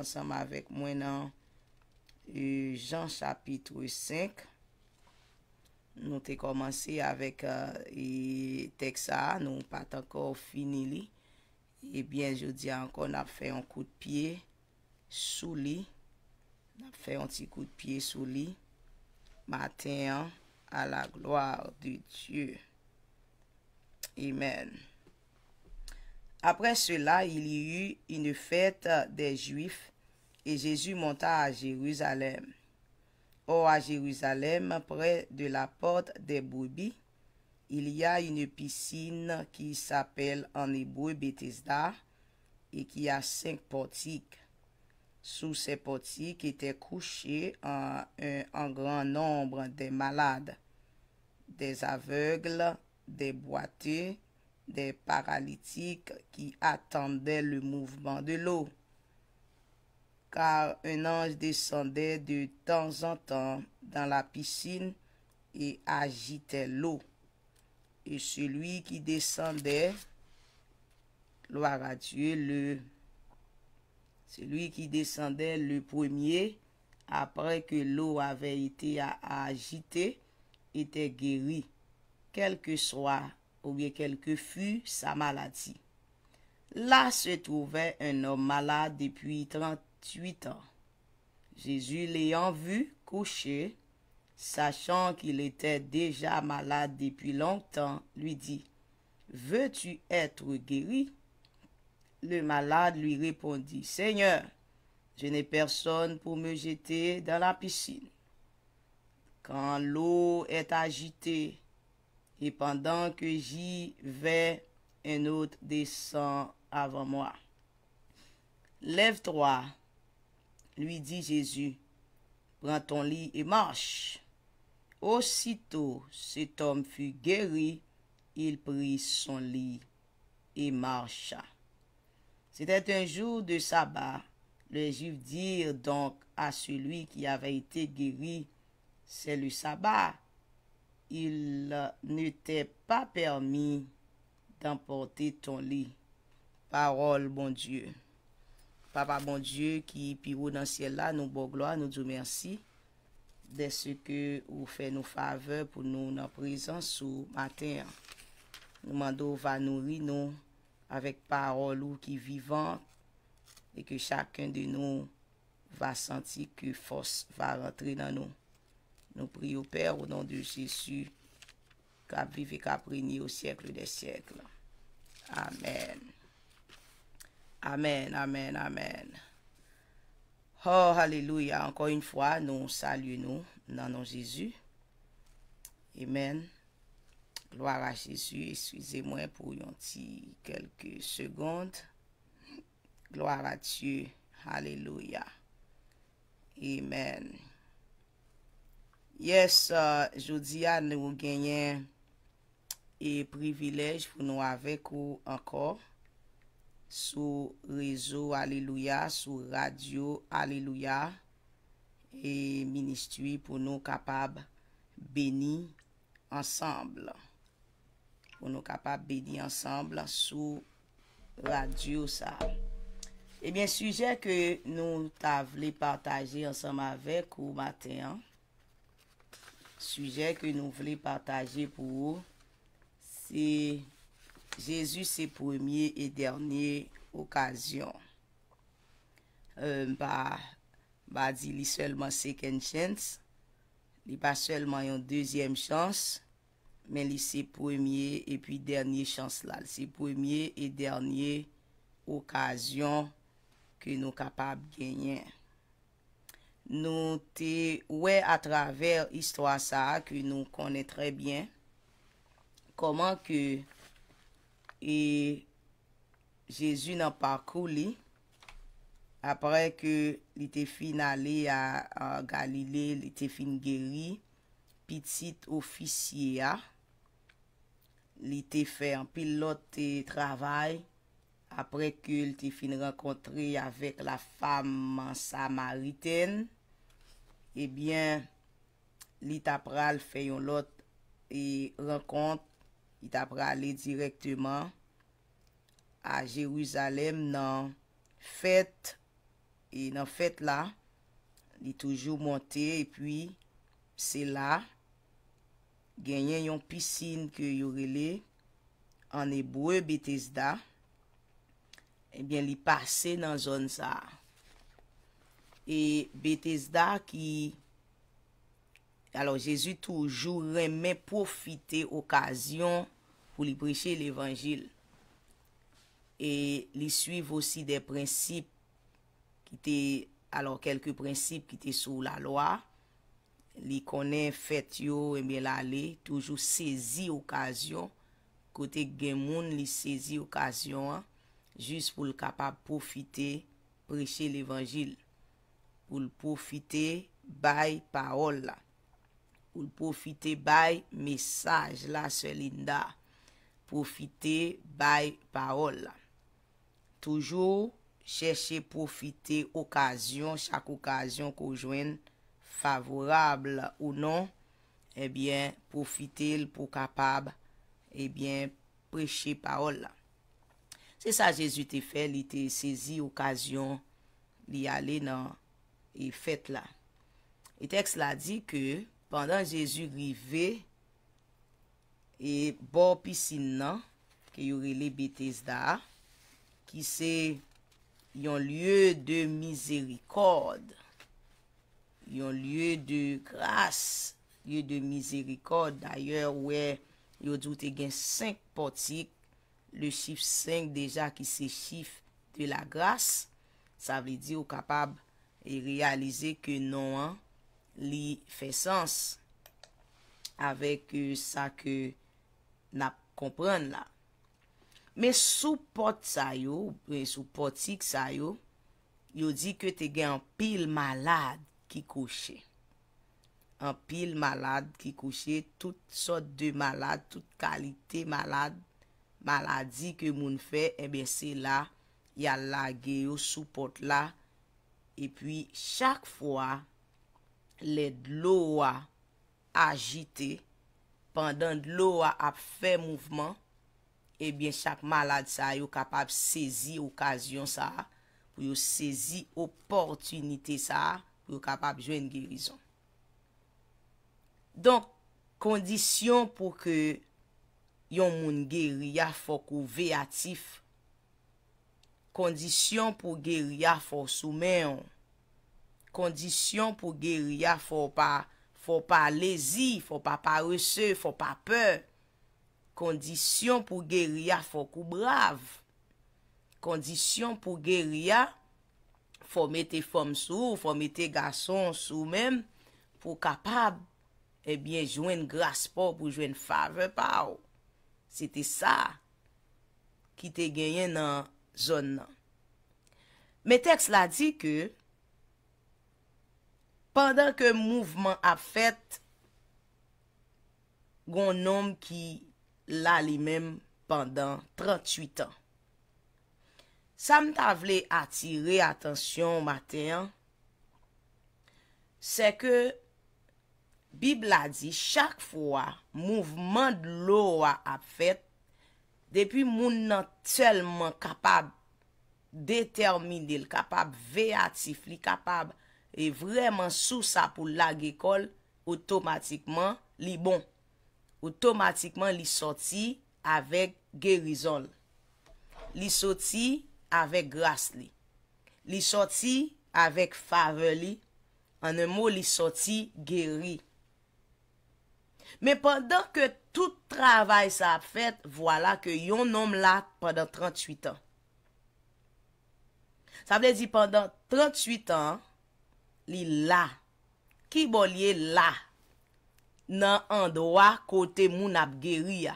ansanm avek mwen an jan chapitou e 5 nou te komansi avek e, e, teksa nou patakor finili ebyen jodi ankon nap fey an kou de pie sou li nap fey an ti kou de pie sou li maten an a la gloa de die Amen apre cela il yu inu fete de juif Et Jésus monta à Jérusalem. Or à Jérusalem, près de la porte des Boubis, il y a une piscine qui s'appelle en hébreu Bethesda et qui a cinq portiques. Sous ces portiques étaient couchés en, un, grand nombre des malades, des aveugles, des boiteux, des paralytiques qui attendaient le mouvement de l'eau car un ange descendait de temps en temps dans la piscine et agitait l'eau. Et celui qui descendait, gloire à Dieu, le, celui qui descendait le premier, après que l'eau avait été agitée, était guéri, Quel que soit ou bien quelle que fût sa maladie. Là se trouvait un homme malade depuis trente Jésus l'ayant vu coucher, sachant qu'il était déjà malade depuis longtemps, lui dit, Veux-tu être guéri Le malade lui répondit, Seigneur, je n'ai personne pour me jeter dans la piscine. Quand l'eau est agitée, et pendant que j'y vais, un autre descend avant moi. Lève-toi lui dit Jésus, prends ton lit et marche. Aussitôt cet homme fut guéri, il prit son lit et marcha. C'était un jour de sabbat. Les Juifs dirent donc à celui qui avait été guéri, c'est le sabbat. Il ne t'est pas permis d'emporter ton lit. Parole, bon Dieu. Papa bon dieu ki pi bon ou nan siel la nou bo gloa nou djou mersi. De se ke ou fe nou fave pou nou nan prezans sou matin. Nou mandou va nou ri nou. Avèk parol ou ki vivan. E ke chakèn de nou va santi ke fos va rentre nan nou. Nou pri ou per ou nan de jesu. Kap vive kap reni ou sièkle de sièkle. Amen. Amen, amen, amen. Oh, hallelujah, ankon yon fwa, nou salu nou nan nou Jezu. Amen. Gloire a Jezu, eswize mwen pou yon ti kelke segonde. Gloire a Tchou, hallelujah. Amen. Yes, euh, jodi a nou genyen e privilej pou nou avek ou ankon. sou rezo alilouya, sou radio alilouya e ministri pou nou kapab beni ansamble. Pou nou kapab beni ansamble sou radio sa. Ebyen, sujet ke nou ta vle partaje ansam avek ou maten, sujet ke nou vle partaje pou ou, se... Jezu se pwemye e dernye okasyon. Euh, ba di li selman second chance, li ba selman yon deuxième chans, men li se pwemye e pwi dernye chans la. Se pwemye e dernye okasyon ki nou kapab genyen. Nou te we atraver istwa sa, ki nou konen trebyen, koman ki E, Jezu nan pa kou li, apre ke li te fin ale a Galile, li te fin geri, pitit ofisye a, li te fe an pil lot te travay, apre ke li te fin renkontri avek la faman Samariten, e eh bien, li tapral fe yon lot e eh, renkont, it apra ale direktyman a Jeruzalem nan fèt e nan fèt la li toujou montè e pwi se la genyen yon pisin ke yorile an e bou e Bethesda ebyen li pase nan zon sa e Bethesda ki Alors, Jésus toujou remè profite okasyon pou li breche l'Evangil. Et li suive osi de prinsip ki te, alors, kelke prinsip ki te sou la loa. Li konè fètyo emè l'alè, toujou sezi okasyon. Kote gen moun li sezi okasyon, jous pou l'kapab profite breche l'Evangil. Pou l'profite bay paol la. ou l'poufite bay mesaj la se linda. Poufite bay parol. Toujou chèche poufite okasyon, chak okasyon kou jwen favorable ou non, e bien poufite l pou kapab, e bien preche parol. Se sa jesu te fè, li te sezi okasyon, li ale nan e fèt la. E teks la di ke, pandan Jezu rive, e bo pisin nan, ki yu rele betes da, ki se yon lye de mizerikod, yon lye de gras, yon lye de mizerikod, d'ayor wè, yon djoute gen 5 potik, le chif 5 deja ki se chif de la gras, sa vli di ou kapab e realize ke non an, li fe sens avek euh, sa ke na kompren la. Me sou pot sa yo, sou potik sa yo, yo di ke te gen an pil malade ki kouche. An pil malade ki kouche, tout sort de malade, tout kalite malade, maladi ke moun fe, ebe se la, yal la ge yo, sou pot la, e pi chak fwa le dlo wa agite, pandan dlo wa ap fe mouvman, ebyen eh chak malade sa yo kapab sezi okasyon sa, pou yo sezi oportunite sa, pou yo kapab jwen gerizon. Donk, kondisyon pou ke yon moun geria fok ou veyatif, kondisyon pou geria fok soumen yon, Kondisyon pou geria fò pa lezi, fò pa paresè, fò pa pè. Kondisyon pou geria fò kou brav. Kondisyon pou geria fò mette fòm sou, fò mette gason sou mèm. Fò kapab ebyen eh jwen graspo pou jwen fave pa ou. Sete sa ki te genyen nan zon nan. Me teks la di ke... pandan ke mouvman ap fèt, goun nom ki la li mem pandan 38 an. Sa m ta vle atire atensyon m a te an, se ke bibla di chak fwa mouvman lo a ap fèt, depi moun nan telman kapab determine, kapab ve atifli, kapab e vreman sou sa pou lage ekol, otomatikman li bon. Otomatikman li soti avek gerizol. Li soti avek gras li. Li soti avek fave li. An e mou li soti geri. Me pandan ke tout travay sa ap fet, wala ke yon nom la pandan 38 an. Sa ble di pandan 38 an, li la, ki bo liye la, nan andwa kote moun ap geriya,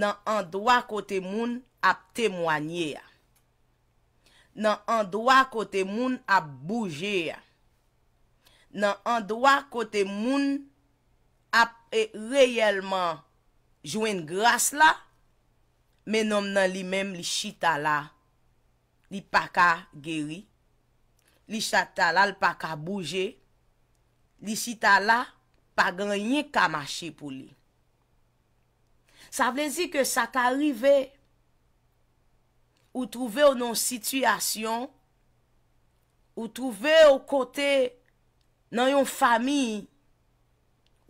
nan andwa kote moun ap temwanyiya, nan andwa kote moun ap boujiya, nan andwa kote moun ap e reyelman jwen gras la, men om nan li men li chita la, li paka geri, Li chak talal pa ka bouje, li chita la pa ganyen ka mache pou li. Sa vle zi ke sa ka rive, ou touve ou nou situasyon, ou touve ou kote nan yon fami,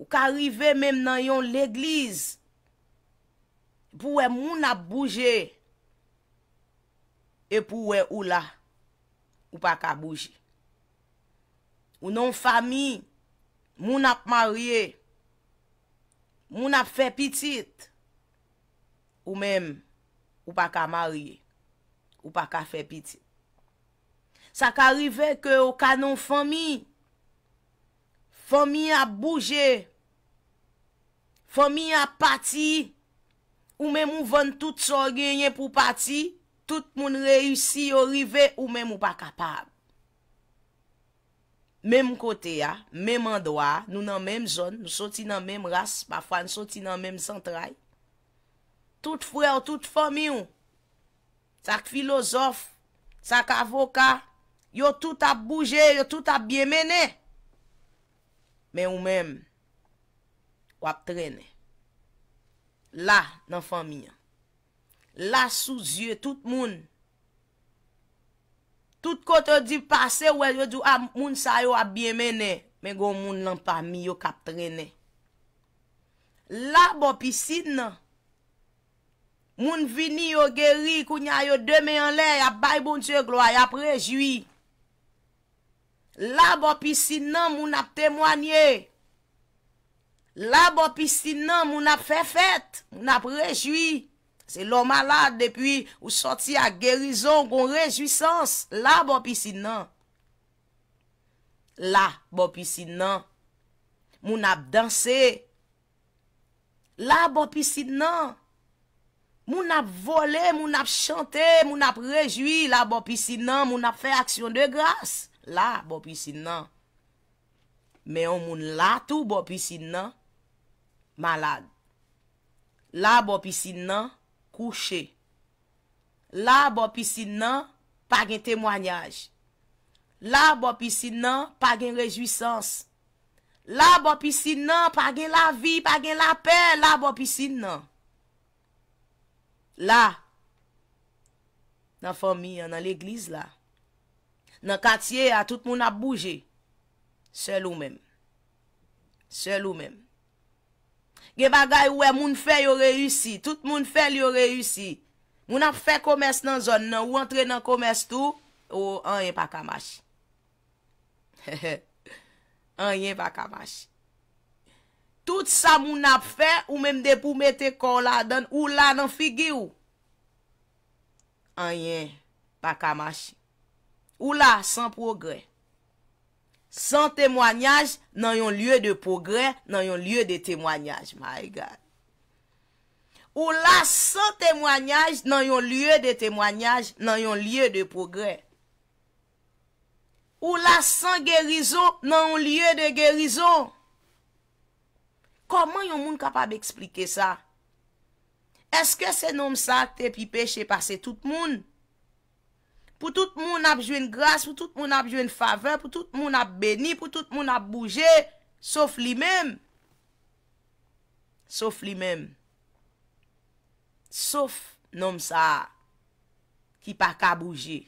ou ka rive men nan yon legliz pou we moun ap bouje e pou we ou la. ou pa ka bouje. Ou nan fami, moun ap marye, moun ap fe pitit, ou men, ou pa ka marye, ou pa ka fe pitit. Sa ka rive ke ou ka nan fami, fami ap bouje, fami ap pati, ou men moun ven tout son genye pou pati, Tout moun reyusi yo rive ou mèm ou pa kapab. Mèm kote ya, mèm andwa, nou nan mèm zon, nou soti nan mèm ras, pa fwa nou soti nan mèm santray. Tout fwe ou tout fwami ou. Sak filozof, sak avoka, yo tout ap bouje, yo tout ap bie mene. Mèm ou mèm wak trene. La nan fwami ya. La souzye tout moun. Tout kote di pase, wèl wèdou am moun sa yo abye mène, mè gò moun nan pa mi yo kap trene. La bo pisid nan, moun vini yo geri, kounya yo deme an lè, ya bayboun se gloa, ya prejwi. La bo pisid nan, moun ap temwanyè. La bo pisid nan, moun ap fefèt, moun ap rejwi. Se lò malade depi ou soti a gerizon kon rejuisans. La bo pisid nan. La bo pisid nan. Moun ap dansè. La bo pisid nan. Moun ap vole, moun ap chante, moun ap rejoui. La bo pisid nan. Moun ap fè aksyon de gras. La bo pisid nan. Me yon moun latou bo pisid nan. Malade. La bo pisid nan. Kouché. Bon, bon, bon, la bo pisi nan, pa gen temwanyaj. La bo pisi nan, pa gen rejuisans. La bo pisi nan, pa gen la vi, pa gen la pe, la bo pisi nan. La, nan fami, nan l'eglise la. Nan katiye, a tout moun ap bouje. Se lou men. Se lou men. Ge bagay wè, moun fè yo reyusi, tout moun fè yo reyusi. Moun ap fè komes nan zon nan, ou antre nan komes tou, ou an yen pa kamashi. An yen pa kamashi. Tout sa moun ap fè, ou mèm de pou mette kon la, dan ou la nan figi ou. An yen pa kamashi. Ou la, san progre. San temwanyaj nan yon liye de pogre nan yon liye de temwanyaj. My God. Ou la san temwanyaj nan yon liye de temwanyaj nan yon liye de pogre. Ou la san gerizo nan yon liye de gerizo. Koman yon moun kapab eksplike sa? Eske se nom sa te pi peche pase tout moun? Moun. Pou tout moun ap jwen grase, pou tout moun ap jwen fave, pou tout moun ap beni, pou tout moun ap bouje, sof li men. Sof li men. Sof, nom sa, ki pa ka bouje.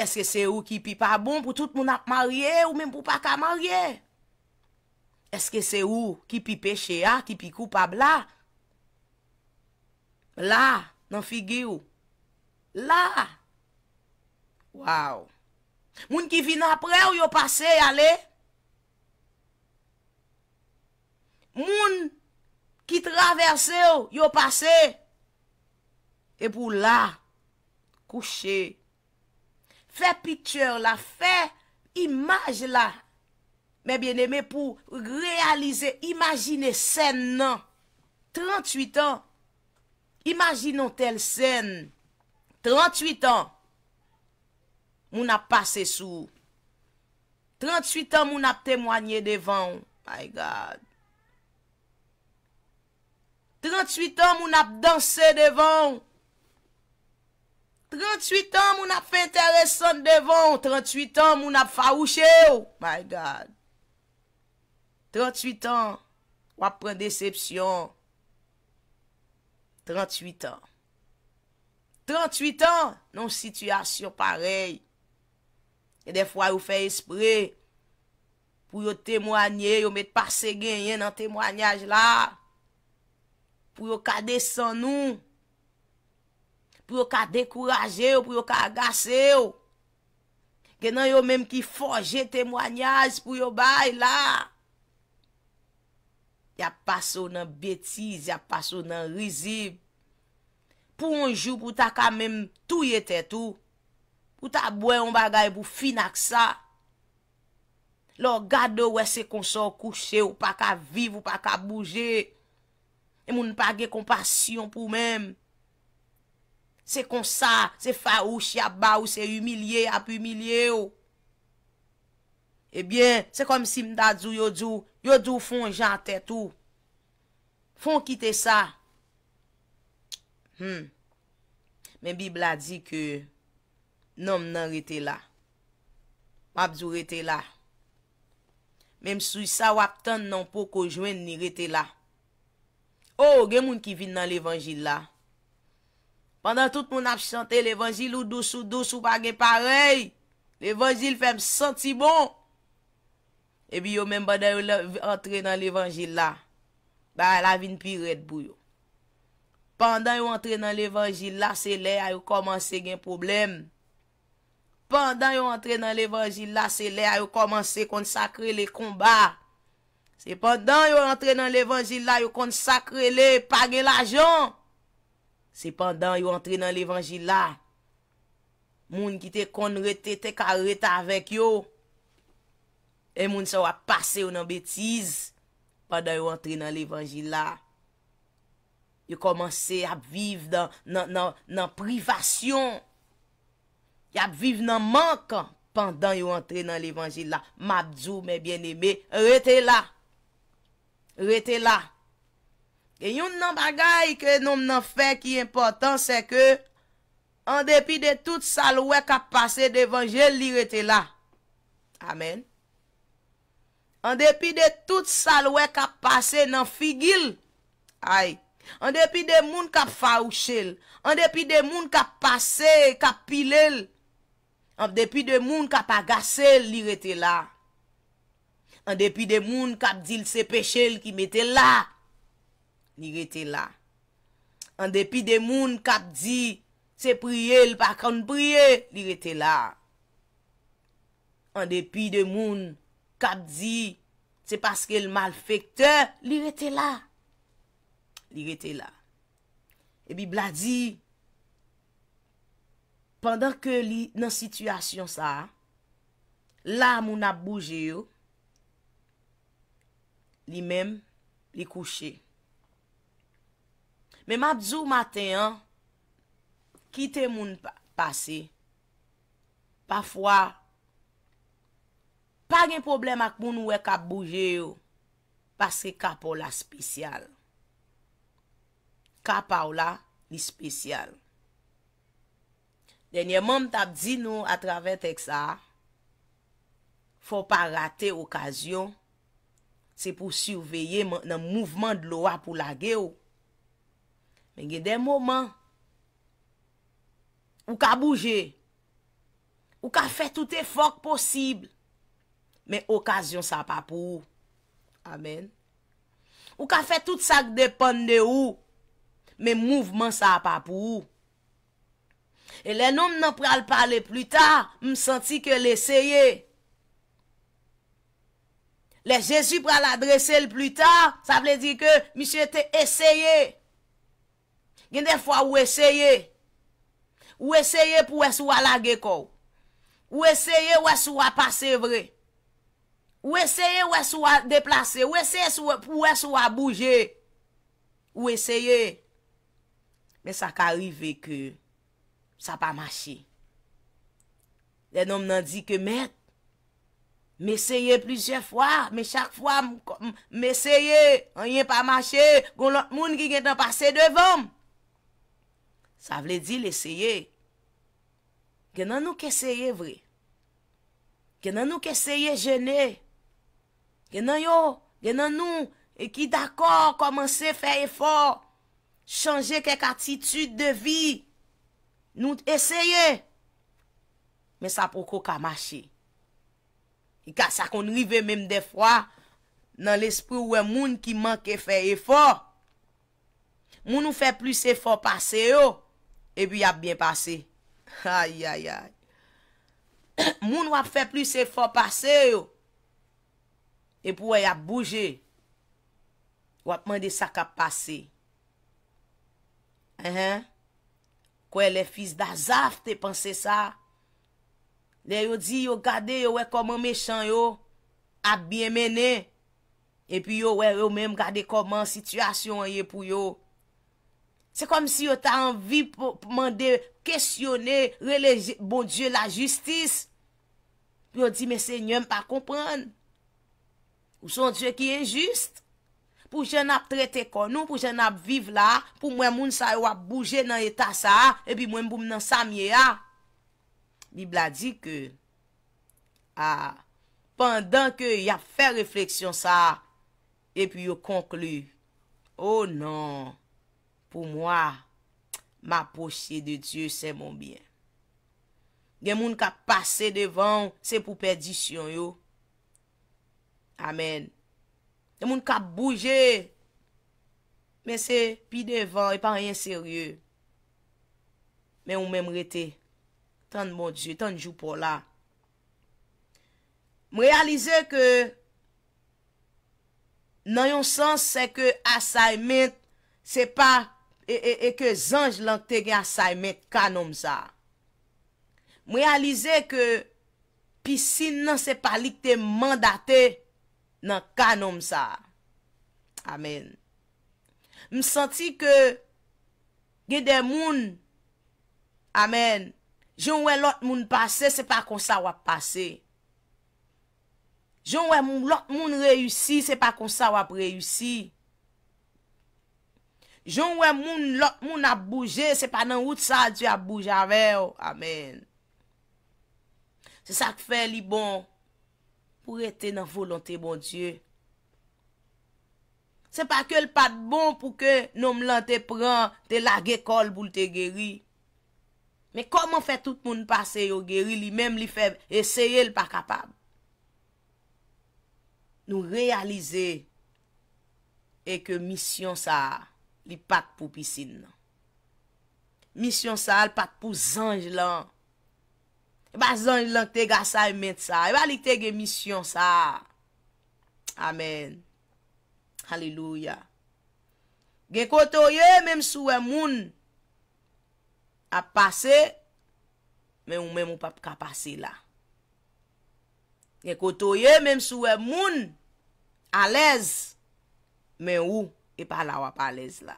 Eske se ou ki pi pa bon pou tout moun ap marye, ou men pou pa ka marye? Eske se ou ki pi pechea, ki pi koupab la? La, nan figi ou. La, Waw, moun ki vin apre ou yo pase, ale, moun ki traverse ou yo pase, e pou la kouche, fè picture la, fè imaj la, mè bienemè pou realize, imagine sen nan, 38 an, imaginon tel sen, 38 an. Moun ap pase sou. 38 an moun ap temwanyen devan. My God. 38 an moun ap danse devan. 38 an moun ap fentele son devan. 38 an moun ap fawouche. My God. 38 an wap pren decepsyon. 38 an. 38 an nou situasyon parey. E de fwa yo fè espri pou yo temwanyè, yo met pase genyen nan temwanyaj la. Pou yo ka desan nou, pou yo ka dekouraje ou, pou yo ka agase non, ou. Genan yo menm ki fwoje temwanyaj pou yo bay la. Ya paso nan betiz, ya paso nan rizib. Pou yon jou pou ta kan menm tou ye tè tou. Ou ta bwen ou bagay pou finak sa. Lò gado wè se kon so kouche ou pa ka viv ou pa ka bouje. E moun pa ge kompasyon pou mèm. Se kon sa, se fa ou, se yaba ou, se yumilye ap yumilye ou. Ebyen, se kom si mda djou yodjou, yodjou fon jante tou. Fon kite sa. Hmm. Men bibla di ke... Nom nan rete la. Mabzou rete la. Mem sou sa wak tan nan pou ko jwen ni rete la. Ou oh, gen moun ki vin nan l'Evangil la. Pendan tout moun ap chante l'Evangil ou dosu dosu bagen parey. L'Evangil fem senti bon. Ebi yo men badan yo entre nan l'Evangil la. Ba la vin pi red bou yo. Pendan yo entre nan l'Evangil la se lè a yo komanse gen probleme. Se pandan yo antre nan l'Evangila, se le a yo komanse kon sakre le komba. Se pandan yo antre nan l'Evangila, yo kon sakre le page la jon. Se pandan yo antre nan l'Evangila, moun ki te kon rete, te ka rete avek yo. E moun sa wapase ou nan betiz. Pandan yo antre nan l'Evangila, yo komanse a vive nan privasyon. y ap vive nan mankan, pandan yo antre nan l'Evangel la, mabzou me bien eme, rete la, rete la, gen yon nan bagay, ke nom nan fe ki important, se ke, an depi de tout salwe, ka pase devangel, li rete la, amen, an depi de tout salwe, ka pase nan figil, ay, an depi de moun ka fawchel, an depi de moun ka pase, ka pilel, An depi de moun kap agase, li rete la. An depi de moun kap zil se peche, li ki mette la. Li rete la. An depi de moun kap zi, se priye, li pa kan priye, li rete la. An depi de moun kap zi, se paske l mal fekte, li rete la. Li rete la. Ebi bla zi. pandan ke li nan sityasyon sa, la moun ap bouje yo, li men li kouche. Me map zou maten an, kite moun pase, pafwa, pa gen problem ak moun wè kap bouje yo, pase kap ou la spesyal. Kap ou la, li spesyal. Denye moun tap di nou a travè teksa. Fò pa rate okasyon. Se pou surveye nan mouvman de lowa pou lage ou. Men gè den mouman. Ou ka bouje. Ou ka fè tout e fòk posib. Men okasyon sa pa pou ou. Amen. Ou ka fè tout sa k depan de ou. Men mouvman sa pa pou ou. E le nom nan pral pale plu ta, m senti ke l eseye. Le jesu pral adrese l plu ta, sa vle di ke, mi se te eseye. Gen de fwa ou eseye. Ou eseye pou wè sou a lage kou. Ou eseye wè sou a pase vre. Ou eseye wè sou a deplase. Ou eseye pou wè sou a bouje. Ou eseye. Me sa ka rive ke... sa pa machi. Le nom nan di ke met, me seye plisye fwa, me chak fwa, me seye, a yon pa machi, kon lot moun ki gen tan pase devan. Sa vle di le seye, genan nou ke seye vre? Genan nou ke seye jene? Genan yo, genan nou, e ki d'akor komanse feye fwa, chanje kek atitude de vi, Nou te eseye. Men sa pou kou ka masye. I ka sa kon rive menm de fwa. Nan l'esprou we moun ki manke fe e fwa. Moun nou fe plis e fwa pase yo. E pi yap bien pase. Ay, ay, ay. Moun nou ap fe plis e fwa pase yo. E pou we yap bouje. Ou ap mende sa ka pase. Eh, eh. Kwe le fise da zav te panse sa. Le yo di yo gade yo we koman mechan yo. A bie mene. E pi yo we yo mem gade koman situasyon yo pou yo. Se kom si yo ta anvi pou mande kesyone. Releje bon die la justis. Pi yo di me se nyem pa kompran. Ou son die ki enjuste. pou jen ap trete konou, pou jen ap vive la, pou mwen moun sa yo ap bouje nan eta sa, epi mwen mboum nan sa miye a. Bibla di ke, a, pandan ke yap fe refleksyon sa, epi yo konklu, o oh nan, pou mwen, ma poche de Diyo se moun bien. Gen moun ka pase devan, se pou perdisyon yo. Amen. yon moun ka bouje, men se pi devan, yon pa reyen serye, men ou men mwete, tan mwodjou, tan joupola. Mw realize ke, nan yon sens se ke asaymen, se pa, e ke zanj lan tege asaymen, kan om sa. Mw realize ke, pi sin nan se palik te non, mandate, Nan kanon msa. Amen. M senti ke gede moun. Amen. Joun wè lot moun pase, se pa kon sa wap pase. Joun wè lot moun reyusi, se pa kon sa wap reyusi. Joun wè lot moun a bouje, se pa nan wout sa tu a bouja wè. Amen. Se sa k fè li bon. pou ete nan volante bon Diyo. Se pa ke l pat bon pou ke nom lan te pran, te lage kol pou l te geri. Me koman fe tout moun pase yo geri, li mem li feb, eseye l pa kapab. Nou realize, e ke misyon sa li pat pou pisin nan. Misyon sa li pat pou zanj lan, E ba zan lan te ga sa e met sa. E ba li te ge misyon sa. Amen. Halilouya. Gen koto ye men msouwe moun ap pase, men ou men mou pap kapase la. Gen koto ye men msouwe moun alez, men ou e pala wap alez la.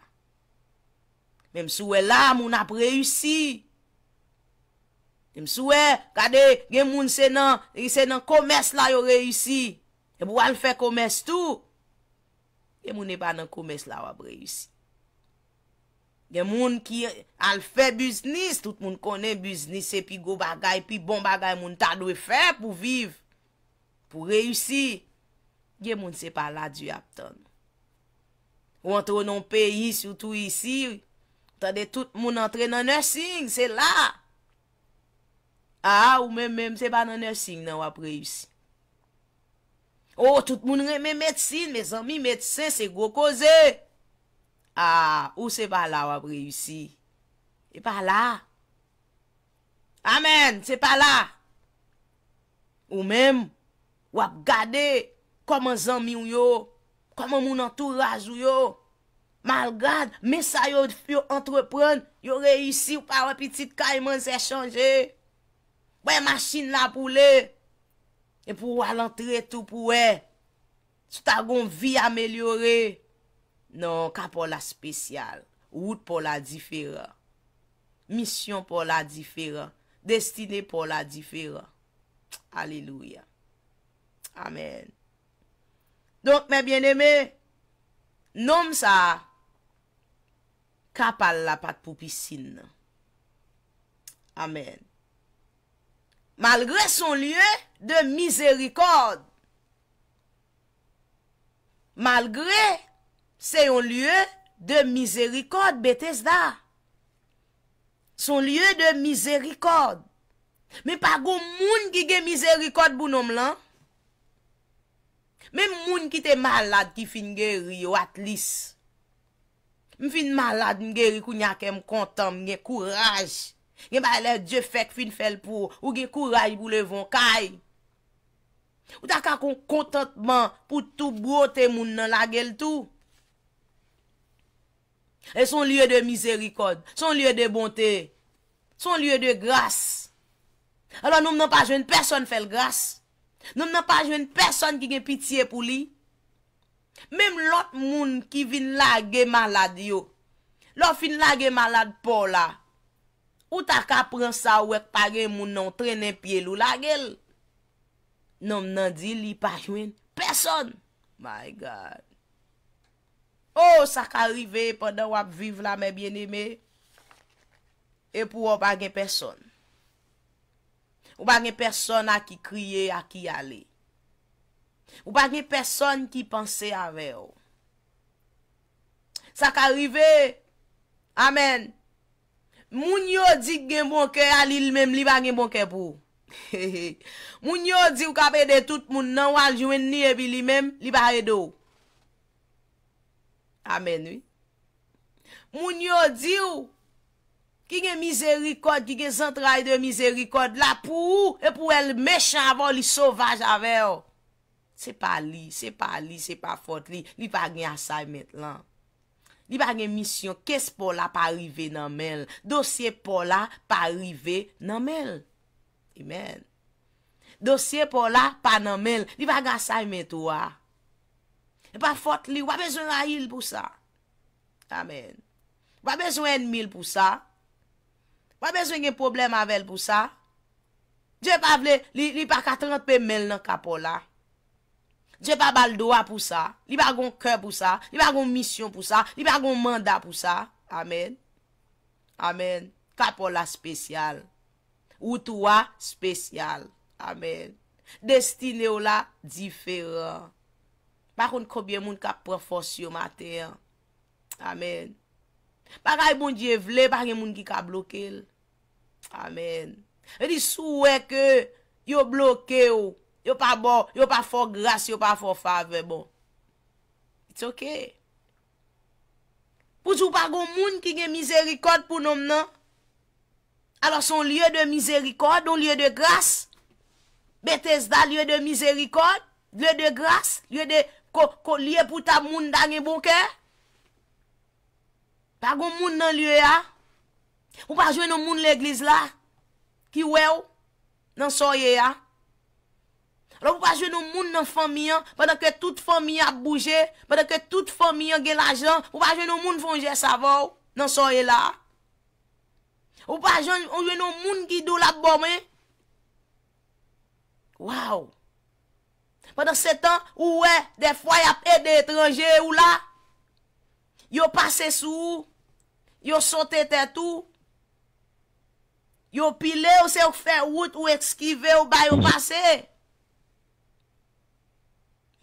Men msouwe la moun ap reyusi, M souè, kade, gen moun se nan komes la yo reysi. Ebo al fè komes tou. Gen moun e pa nan komes la wap reysi. Gen moun ki al fè biznis, tout moun konen biznis, epi go bagay, epi bon bagay, moun ta lwe fè pou viv. Pou reysi. Gen moun se pa la di ap ton. Wotro non peyi, soutou isi, tade tout moun antre nan nesing, se la. A, ah, ou mèm mèm, se pa nan nè sim nan wap reyousi. Ou, oh, tout moun remè mèd sin, mè zanmi mèd se, se go koze. A, ou se pa la wap reyousi. E pa la. A men, se pa la. Ou mèm, wap gade, koman zanmi ou yo, koman moun entouraj ou yo. Malgade, mè sa yo fyo entrepren, yo reyousi ou pa wap itit ka iman se chanje. Mwen masin la pou le. E pou alantre tou pou we. Souta goun vi amelyore. Non, ka pou la spesyal. Wout pou la difere. Misyon pou la difere. Destine pou la difere. Aleluya. Amen. Donk men bieneme. Nom sa. Kapal la pat pou pisine. Amen. Malgre son liye de mizeri kod. Malgre se yon liye de mizeri kod, Bethesda. Son liye de mizeri kod. Me pa goun moun ki ge mizeri kod bou nom lan. Me moun ki te malad ki fin ge riyo at lis. Mi fin malad migeri kou nyake m kontan mwenye kouraj. gen ba lè diè fèk fin fèl pou, ou gen kouraj pou lè von kaj. Ou ta ka kon kontantman pou tou brote moun nan la gel tou. E son lye de mizerikod, son lye de bonte, son lye de gras. Alo nou m nan pa jwen person fèl gras. Nou m nan pa jwen person ki gen pitiye pou li. Mem lot moun ki vin la gen malad yo. Lot fin la gen malad pou la. Ou ta ka pren sa wek page moun nan trenen piye lou la gel? Non nan di li pa chwen? Person! My God! Ou oh, sa ka rive pwede wap viv la me bienime? E pou wap bagen person. Wap bagen person a ki kriye a ki yale. Wap bagen person ki pense ave yo. Sa ka rive! Amen! Moun yo di gen bonke a li li mem li ba gen bonke pou. Moun yo di ou kape de tout moun nan wal jwen ni ebi li mem li ba e do. Amen. Moun yo di ou ki gen mizeri kod, ki gen zantray de mizeri kod la pou ou e pou el mech avon li sovaj ave yo. Se pa li, se pa li, se pa fot li. Li pa gen asay met lan. Li ba gen misyon, kes pou la pa rive nan men? Dosye pou la pa rive nan men? Amen. Dosye pou la pa nan men? Li ba gansa yon mè touwa? E li ba fote li? Wa bezwen a il pou sa? Amen. Wa bezwen mil pou sa? Wa bezwen gen problem avèl pou sa? Dje pa vle, li pa katerant pe men nan ka pou la? Je pa bal do a pou sa. Li pa gon kè pou sa. Li pa gon misyon pou sa. Li pa gon manda pou sa. Amen. Amen. Kapo la spesyal. Ou tou a spesyal. Amen. Bon Destine ou la diferan. Bakon kobye moun ka profosyo mater. Amen. Bakay moun je vle, bakan moun ki ka blokil. Amen. Amen. E di sou weke yo blokil ou. Yo pa bo, yo pa fo grase, yo pa fo fave, bo. It's ok. Pou sou pa goun moun ki nye mizerikot pou nom nan? Alos son liye de mizerikot, don liye de grase? Bete zda liye de mizerikot? Lye de grase? Lye de, ko, ko, liye pou ta moun danye bouke? Pa goun moun nan liye ya? Ou pa jwen nou moun l'eglise la? Ki wew nan soye ya? Ou pa jwen nou moun l'eglise la? Lò pou pa jwen nou moun nan famiyan, padan ke tout famiyan ap bouje, padan ke tout famiyan gen la jan, pou pa jwen nou moun fonje sa vò, nan soye la. Ou pa jwen nou moun gidou la bòme. Waw. Padan se tan, ouwe, defwa yap e de etranje ou la, yo pase sou, yo sote te tou, yo pile ou se ou fe wout ou ekskive ou bay ou pase.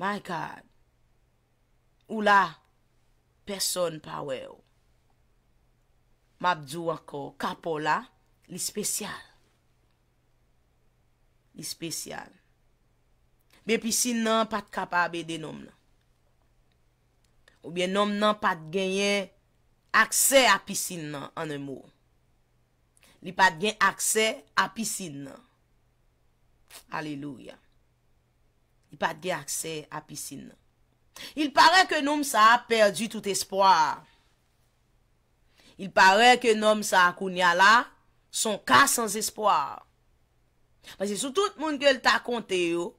My God, ou la, person pa we ou. Mabdou akou, kapo la, li spesyal. Li spesyal. Be pisin nan pat kapabede nom nan. Ou be nom nan pat genye akse a pisin nan ane mou. Li pat genye akse a pisin nan. Aleluya. I pa di aksè a pisine. Il pare ke noum sa a perdu tout espoir. Il pare ke noum sa akounia la, son ka sans espoir. Pase sou tout moun ke l ta kontè yo.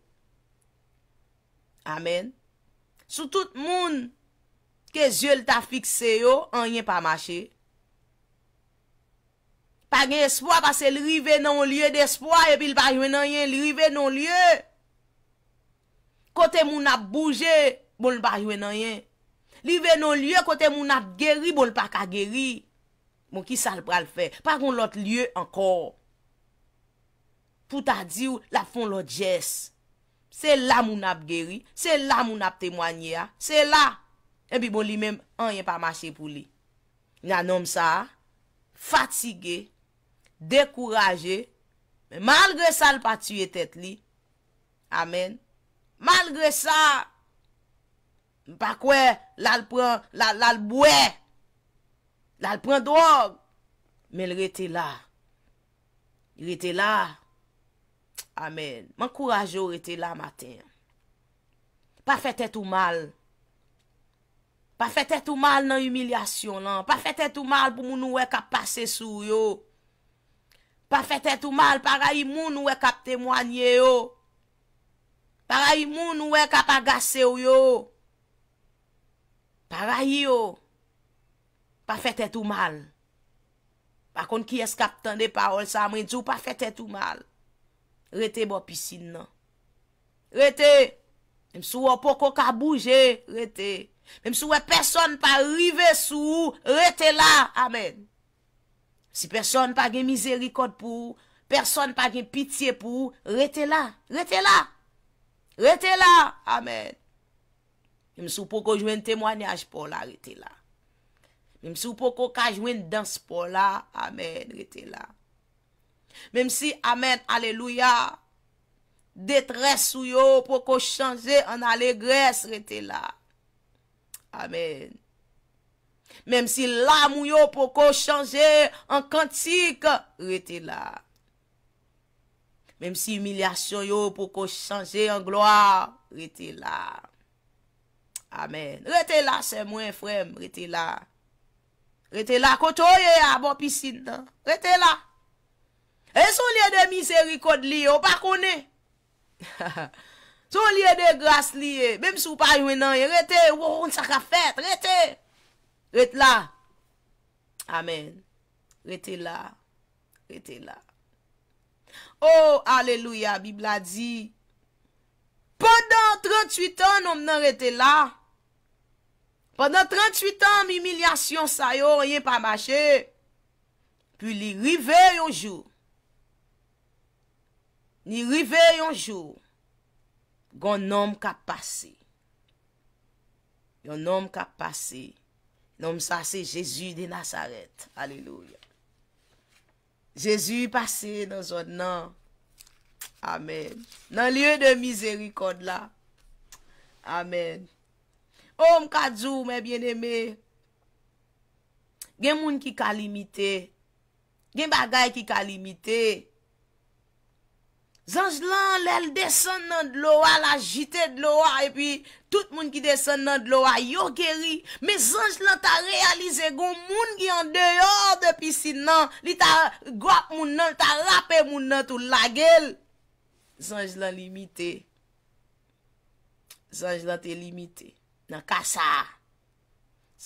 Amen. Sou tout moun ke zye l ta fikse yo, an yen pa mache. Pa gen espoir, pase l rive nan lye d'espoir, epi l pa gen an yen l rive nan lye. Kote moun ap bouje, bon l pa ywen anyen. Li venon lye kote moun ap geri, bon l pa ka geri. Bon ki sal pral fe. Par kon lot lye ankor. Pouta diw, la fon lot jes. Se la moun ap geri, se la moun ap temwanyi ya, se la. Enpi bon li menm, anyen pa mache pou li. Nyanom sa, fatige, dekouraje, men malgre sal pa tue tet li. Amen. Malgre sa, pa kwe, la l pran, la l bwe, la l pran do, men rete la. Rete la. Amen. Man kouraj yo rete la, maten. Pa fete tou mal. Pa fete tou mal nan humilyasyon nan. Pa fete tou mal pou moun ou e kap pase sou yo. Pa fete tou mal para imoun ou e kap temwanyen yo. Para yi moun wè ka pa gase ou yo. Para yi yo. Pa fète tou mal. Pa kon ki es kap tan de parol sa amèn djou pa fète tou mal. Rète bo pisin nan. Rète. Mè msou wè poko ka bouje. Rète. Mè msou wè person pa rive sou. Rète la. Amen. Si person pa gen mizerikot pou. Person pa gen piti pou. Rète la. Rète la. Rete la, amen. Mem sou pou ko jwen temwanyaj pou la, rete la. Mem sou pou ko ka jwen dans pou la, amen, rete la. Mem si, amen, aleluya, detres sou yo pou ko chanje an alegres, rete la. Amen. Mem si la mou yo pou ko chanje an kantik, rete la. Mem si humilyasyon yo pou ko chanje yon gloa, rete la. Amen. Rete la, se mwen frem, rete la. Rete la, koto ye a bo pisin, rete la. E sou liye de miserikot liye, ou pa kone? Sou liye de gras liye, mem sou pa yon anye, rete, woun sa ka fet, rete. Rete la. Amen. Rete la. Rete la. Oh, aleluya, Biblia di. Pendan 38 an, non, nom nan rete la. Pendan 38 an, mimilyasyon sa yo, yon pa mache. Pi li rive yon jou. Li rive yon jou. Gon nom ka pase. Gon nom ka pase. Nom sa se Jezu de Nazaret. Aleluya. Jezu yi pase nan zon nan, amen, nan liye de mizeri kod la, amen, om oh, kadzou me bieneme, gen moun ki kalimite, gen bagay ki kalimite, Zanj lan lèl desen nan dlo wa la jite dlo wa E pi tout moun ki desen nan dlo wa yo keri Me zanj lan ta realize goun moun ki an deyor depi si nan Li ta gwa moun nan, ta rape moun nan tout la gel Zanj lan limite Zanj lan te limite Na kasa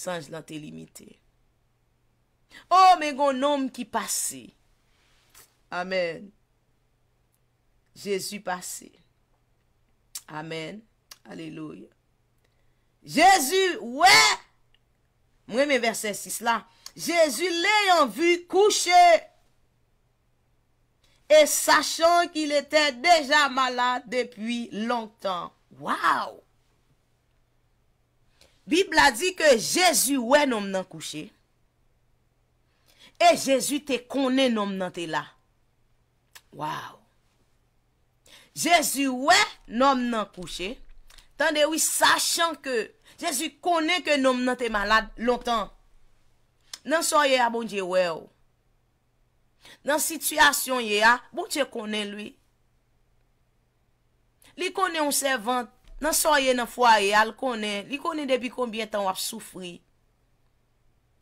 Zanj lan te limite O oh, me goun om ki pase Amen Jezu pase. Amen. Aleluya. Jezu, we! Mwen men verse 6 la. Jezu le yon vu kouche. E sachan ki le te deja mala depi long tan. Wow! Bib la di ke Jezu we nom nan kouche. E Jezu te kone nom nan te la. Wow! Jezu we, nom nan kouche, tan de ouy sachan ke, Jezu konen ke nom nan te malad lontan. Nan soye a bon jewe ou. Nan sitwasyon ye a, bon che konen lui. Li konen ou se vent, nan soye nan fwa ye al konen, li konen debi konbien tan wap soufri,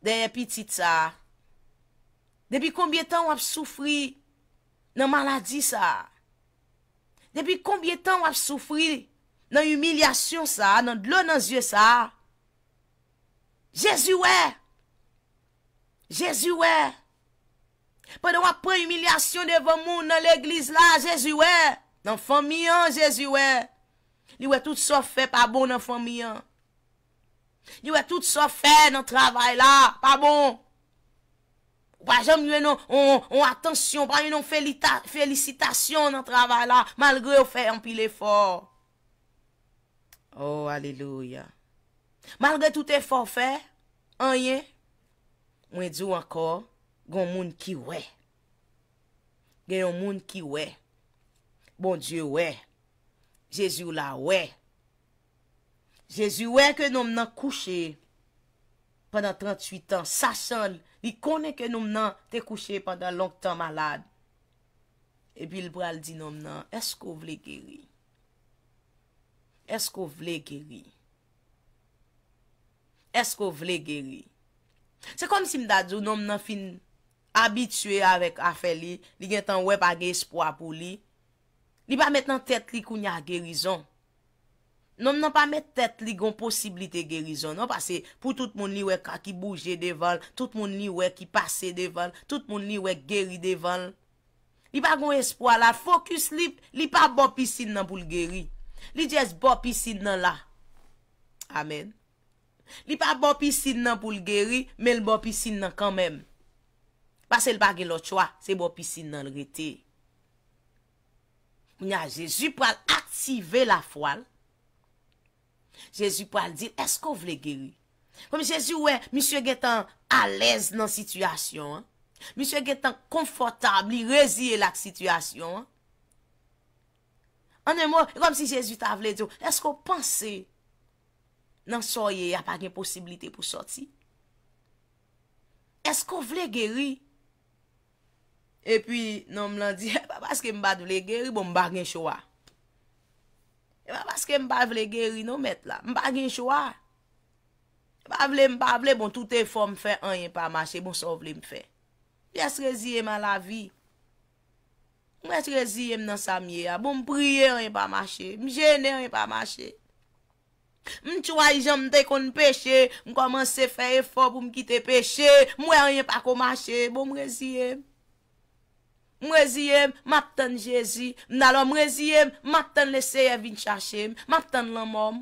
deye pitit sa. Depi konbien tan wap soufri, nan maladi sa. Depi konbye tan wap soufri nan humilyasyon sa, nan dlo nan zye sa? Jezu wè! Jezu wè! Pwede wap pre humilyasyon devan moun nan l'eglise la, Jezu wè! Nan fòm miyan, Jezu wè! Li wè tout so fè, pa bon nan fòm miyan. Li wè tout so fè nan travay la, pa bon! Ba jam yon an atensyon, ba yon an felicitasyon an travay la, malgre ou fey an pil efor. Oh, aleluya. Malgre tout efor fey, an ye, ou en diyo an kor, gen yon moun ki wey. Gen yon moun ki wey. Bon diyo wey. Jezu la wey. Jezu wey ke nou mnen kouche pendant 38 ans, sasan l, Li konen ke noum nan te kouche pandan long tan malade. E bil bral di noum nan, esko vle geri? Esko vle geri? Esko vle geri? Se kon si mdadou noum nan fin abitue avèk afe li, li gen tan wèp agè espo apou li, li ba met nan tèt li kounya gerizon. Non nan pa met tèt li gon posibilite geri zon. Non pa se pou tout moun li wek a ki bouje devan. Tout moun li wek ki pase devan. Tout moun li wek geri devan. Li pa gon espwa la. Fokus li. Li pa bo pisin nan pou lgeri. Li jes bo pisin nan la. Amen. Li pa bo pisin nan pou lgeri. Men l bo pisin nan kanmen. Pa se l pa gen lo chwa. Se bo pisin nan rete. Mwen a Jezu pral aktive la fwal. Jezou pou al di, esko vle geri? Kom jezou we, misye getan alèz nan sityasyon. Misye getan konfortabli, rezye lak sityasyon. Anè mò, kom si jezou ta vle di, esko panse nan soye ya pa gen posibilite pou soti? Esko vle geri? Epi, nan m lan di, pa paske m bad vle geri, bon m bagen chowa. ke m pa vle geri nou met la, m pa gen choua. M pa vle, m pa vle, bon tout e fò m fè, an yè pa mâche, m bon, sou vle m fè. M wè sreziye m an la vi. M wè sreziye m nan sa miye, bon m priye an yè pa mâche, m jene an yè pa mâche. M choua yon m de kon pêche, m komanse fè e fò pou m kite pêche, m wè an yè pa komâche, bon m wè siye. Mweziye, maten jezi. Nalo mweziye, maten leseye vin chache. Maten lan mom.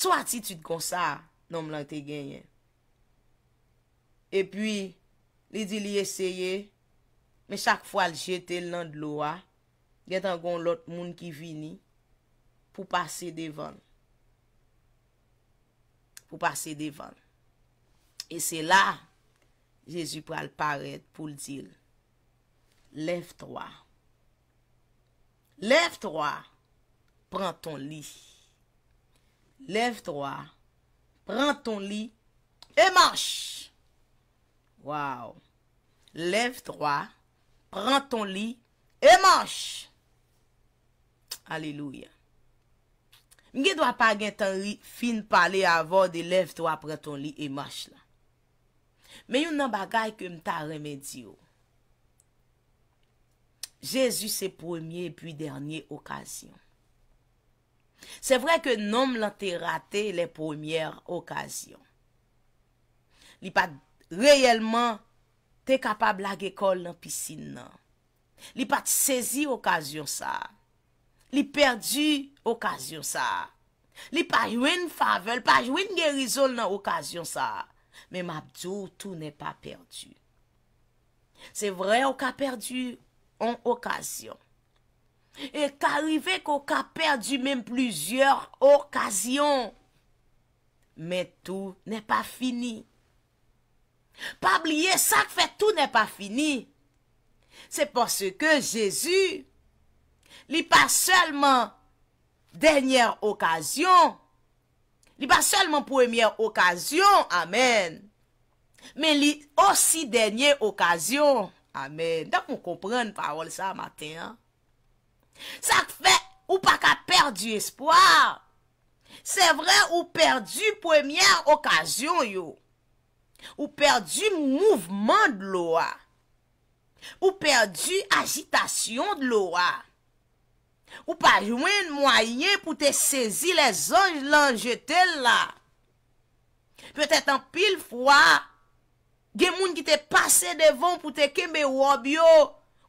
Sou atitude kon sa, nom lan te genye. E pi, li di li eseye, me chak fwa ljete l nan dlo a, gen tan kon lot moun ki vini, pou pase devan. Pou pase devan. E se la, Jezou pral paret pou l'dil. Lev troa. Lev troa. Pren ton li. Lev troa. Pren ton li. E manch! Waw! Lev troa. Pren ton li. E manch! Aleluya! Mge dwa pa gen tan fin pale avon de lev troa pre ton li e manch la. Men yon nan bagay ke mta remedio. Jezu se premier puis dernier okasyon. Se vre ke nom lan te rate le premier okasyon. Li pat reyelman te kapab lag ekol nan pisine nan. Li pat sezi okasyon sa. Li perdu okasyon sa. Li pa jwen fave, li pa jwen gerizol nan okasyon sa. Mè m'abdou, tout n'è pa perdu. Se vre ou ka perdu, on okasyon. E k'arive k'ou ka perdu, mèm pluzyor okasyon. Mè tout n'è pa fini. Pa bliye, sa k'fè tout n'è pa fini. Se porsè ke jèzu li pa sèlman dènyèr okasyon, Li ba selman pwemye okasyon, amen. Men li osi denye okasyon, amen. Da kon kompren parol sa maten, an. Sa k fe ou pa ka perdi espoir. Se vre ou perdi pwemye okasyon, yo. Ou perdi mouvman d'lo a. Ou perdi agitasyon d'lo a. Ou pa jwen mwayen pou te sezi le zonj lan jete la. Petet an pil fwa, gen moun ki te pase devon pou te keme wob yo,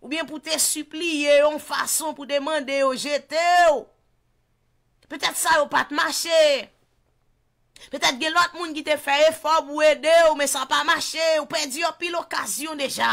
ou bien pou te supliye yon fason pou demande yo jete yo. Petet sa yo pat mache. Petet gen lot moun ki te feye fwa bou ede yo, men sa pa mache, ou pe di yo pil okasyon deja.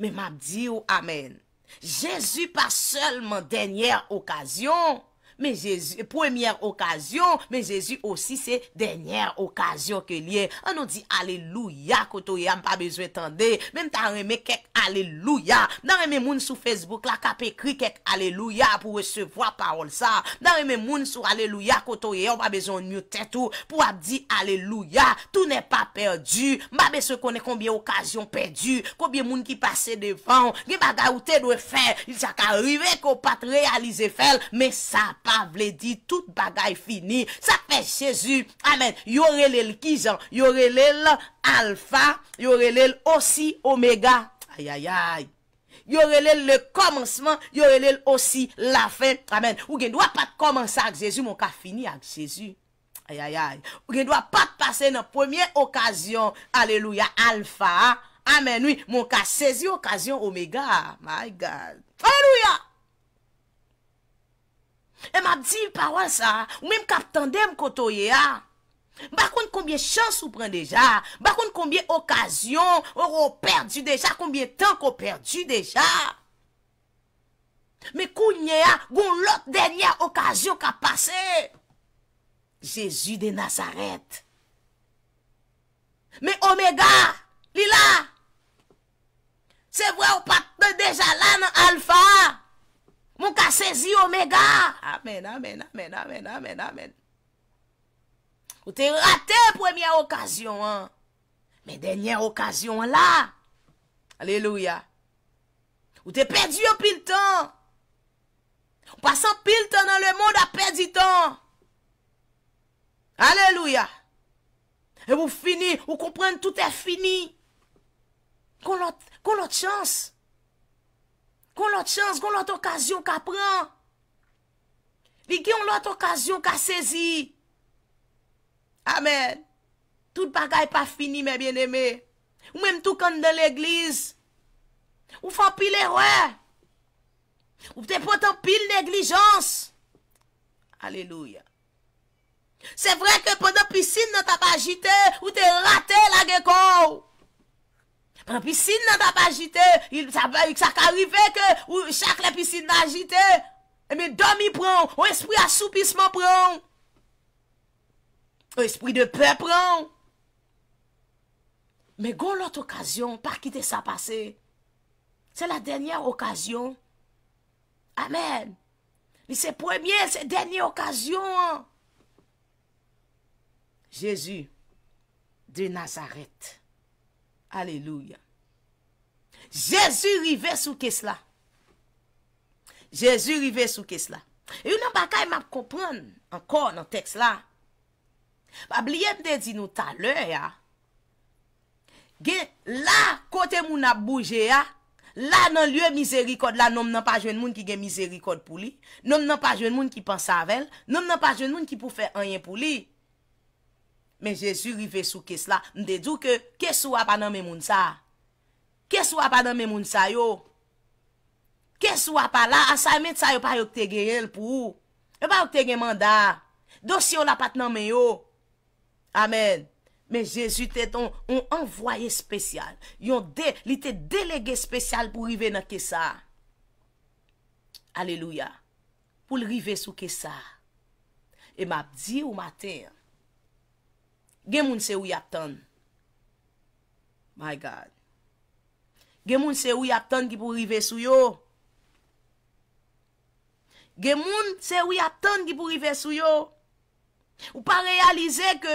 Men map di yo amene. Jésus pas seulement dernière occasion, men jesu, premièr okasyon, men jesu osi se denyèr okasyon ke liye. An nou di aleluya koto ye, an pa bezwen tende, men ta reme kek aleluya, nan reme moun sou Facebook la, kape kri kek aleluya, pou resevo a parol sa, nan reme moun sou aleluya koto ye, an pa bezwen nyote tou, pou ap di aleluya, tou ne pa perdu, mba be se kone kombye okasyon perdu, kombye moun ki pase devan, ge baga ou te dwe fe, il sa ka rive kou pat realize fel, men sa pa, a vle di tout bagay fini. Sa peche Jezu. Amen. Yore lè l'kizan. Yore lè l'alpha. Yore lè l'osi omega. Ayayay. Yore lè lè lè komanseman. Yore lè lè l'osi la fe. Amen. Ou gen do a pat komanse ak Jezu. Mon ka fini ak Jezu. Ayayay. Ou gen do a pat pase nan premier okasyon. Aleluya. Alpha. Amen. Oui. Mon ka sezi okasyon omega. My God. Aleluya. E m ap di yi parwal sa, ou men m kap tende m koto ye a. Bakoun konbye chans ou pren deja, bakoun konbye okasyon, ouro ou perdi deja, konbye tan konbye perdi deja. Me kou nye a, goun lot denya okasyon ka pase. Jezu de Nazaret. Me omega li la. Se vwe ou pat de deja la nan alfa a. Moun ka sezi omega. Amen, amen, amen, amen, amen, amen. Ou te rate premier okasyon. Men denyer okasyon la. Aleluya. Ou te perdi yo pil tan. Ou pasan pil tan nan le moun da perdi tan. Aleluya. E moun fini. Ou kompren tout e fini. Kon lot chans. Kon l'ot chans, kon l'ot okasyon ka pran. Vi ki yon l'ot okasyon ka sezi. Amen. Tout bagay pa fini, mè bienemè. Ou mèm tout kan de l'eglise. Ou fan pil erwe. Ou te potan pil neglijans. Aleluya. Se vre ke ponan pisine nan ta pa jite, ou te rate la geko. Ou. An piscine nan ap ajite, sa karive ke, ou chak la piscine nan ajite, e eh men domi pran, ou espri asoupisme pran, ou espri de pe pran, men gon lot okasyon, pa kite sa pase, se la denye okasyon, amen, li se premye, se denye okasyon, an, Jezu, de Nazaret, Aleluya. Jezu rive sou kes la. Jezu rive sou kes la. E ou nan bakay map kopran an kon an teks la. Bab liyeb de di nou taler ya. Ge la kote moun ap bouje ya. La nan lye mizeri kod la. Non nan pa jen moun ki gen mizeri kod pou li. Non nan pa jen moun ki pan savel. Non nan pa jen moun ki pou fe anyen pou li. Non nan pa jen moun ki pou fe anyen pou li. Men Jezu rive sou kes la. Mde djou ke kes ou apan nan men moun sa. Kes ou apan nan men moun sa yo. Kes ou apan la. Asay men sa yo pa yo tege el pou ou. Yo pa yo tege manda. Dos yo la pat nan men yo. Amen. Men Jezu teton. On envoye spesyal. Yon de. Li te delege spesyal pou rive nan kes sa. Aleluya. Poul rive sou kes sa. E map di ou maten. Gen moun se ou y ap ton. My God. Gen moun se ou y ap ton ki pou rive sou yo. Gen moun se ou y ap ton ki pou rive sou yo. Ou pa realize ke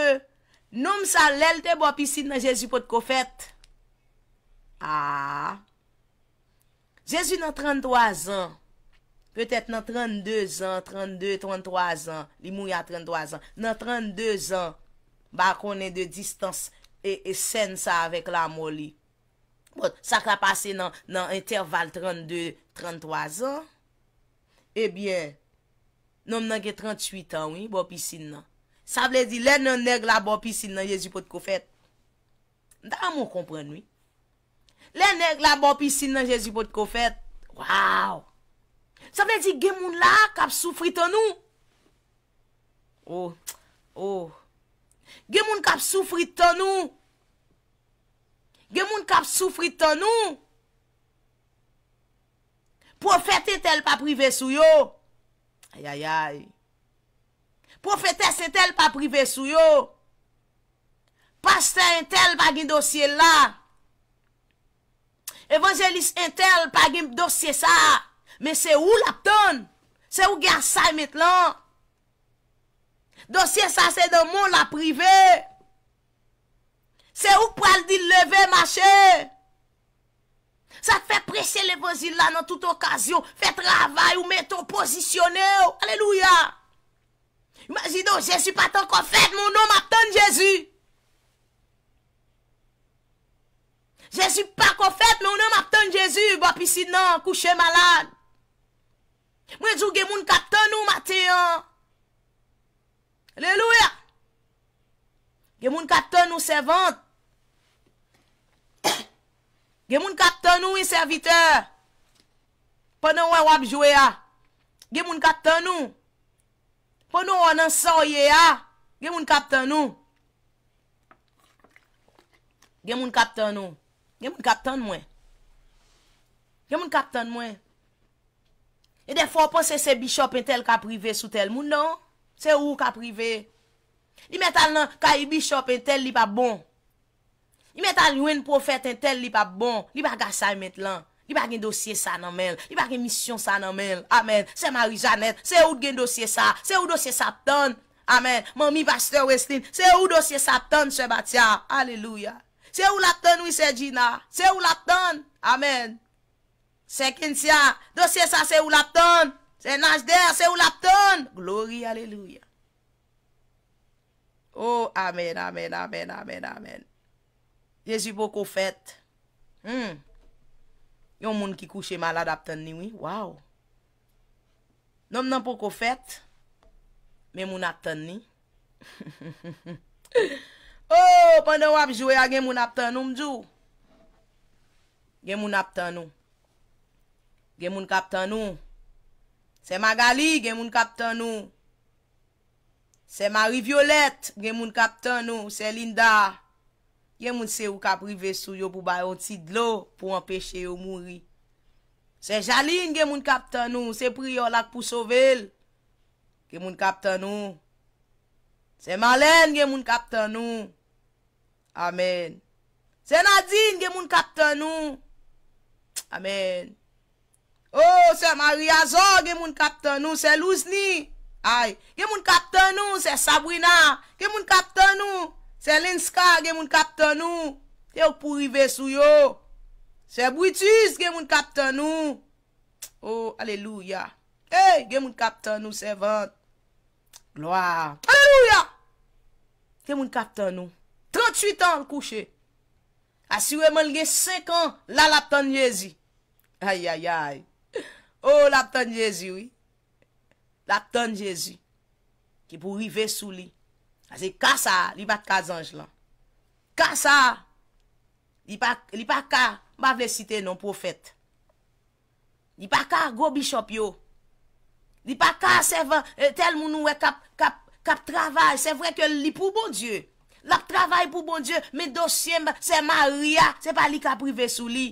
noum sa lel te bo apisit nan Jezu pot kofet. A. Jezu nan 33 an. Petet nan 32 an, 32, 33 an. Li moun ya 33 an. Nan 32 an. Ba konen de distans e, e sen sa avek la moli. Bon, sa ka pase nan interval 32-33 an. Ebyen, nom nan ke 38 an, oui, bo pisine nan. Sa vle di, lè nan neg la bo pisine nan Jezu pot kofet. Da a moun kompren, oui. Lè neg la bo pisine nan Jezu pot kofet. Waou! Sa vle di, gemoun la kap soufri ton nou. Ou, oh, ou. Oh. Gye moun kap soufri tan nou? Gye moun kap soufri tan nou? Profete tel pa prive sou yo? Ayayay. Profete se tel pa prive sou yo? Pastè en tel pa gin dosye la? Evangélis en tel pa gin dosye sa? Men se ou lap ton? Se ou garsay met lan? Dosye sa se de moun la prive. Se ou pral di leve mache. Sa te fe presye le vozil la nan tout okasyon. Fe travay ou meto posisyone. Aleluya. Imagino, jesu patan konfet, moun nou mapten jesu. Jesu patan konfet, moun nou mapten jesu. Bapisi nan, kouche malan. Mwen jouge moun kapten nou mateyan. Aleluya. Gen moun kapten nou servant. Gen moun kapten nou in serviteur. Pwè nan wè wak jwe ya. Ah. Gen moun kapten nou. Pwè nan wè nan soye ya. Ah. Gen moun kapten nou. Gen moun kapten nou. Gen moun kapten mwen. Gen moun kapten mwen. E de fò pwè se se bishop en tel ka prive sou tel moun nou. Se ou ka prive. Li metan lan, ka i bishop en tel li pa bon. Li metan lwen profet en tel li pa bon. Li pa gasay metlan. Li pa gen dosye sa nan men. Li pa gen misyon sa nan men. Amen. Se Marizanet, se ou gen dosye sa. Se ou dosye sa ton. Amen. Mami Pastor Westin, se ou dosye sa ton se batiya. Aleluya. Se ou la ton wisejina. Se ou la ton. Amen. Se Kintia, dosye sa se ou la ton. Amen. Se nanj der, se ou lap ton Glory, aleluya Oh, amen, amen, amen, amen, amen Jezi pou kou fèt hmm. Yon moun ki kou che malad ap ton ni, waw Nom nan pou kou fèt Men moun ap ton ni Oh, pandan wap jowe a gen moun ap ton nou mdjou Gen moun ap ton nou Gen moun kap ton nou Se Magali gen moun kapten nou. Se Marie Violette gen moun kapten nou. Se Linda gen moun se ou kapri ve sou yo pou bayon si dlo pou empeshe yo mouri. Se Jaline gen moun kapten nou. Se Priolak pou sovel gen moun kapten nou. Se Malen gen moun kapten nou. Amen. Se Nadine gen moun kapten nou. Amen. O, oh, se Maria Zor, gen moun kapten nou, se Luzni. Ay, gen moun kapten nou, se Sabrina. Gen moun kapten nou, se Linska, gen moun kapten nou. E ou pou rive sou yo. Se Britis, gen moun kapten nou. O, oh, aleluya. E, gen moun kapten nou, se Vant. Gloa. Aleluya. Gen moun kapten nou. 38 an kouche. Asi ou e man gen 5 an, la la tanyezi. Ay, ay, ay. O oh, laptan Jezou, laptan Jezou, ki pou rive sou li, aze kasa li bat kazanj lan, kasa, li pat ka, mba vle site non profet, li pat ka gobi chop yo, li pat ka euh, tel moun wè kap travay, se vre ke li pou bon Diyo, lap travay pou bon Diyo, me dosyen, se ma ria, se pa li kap rive sou li,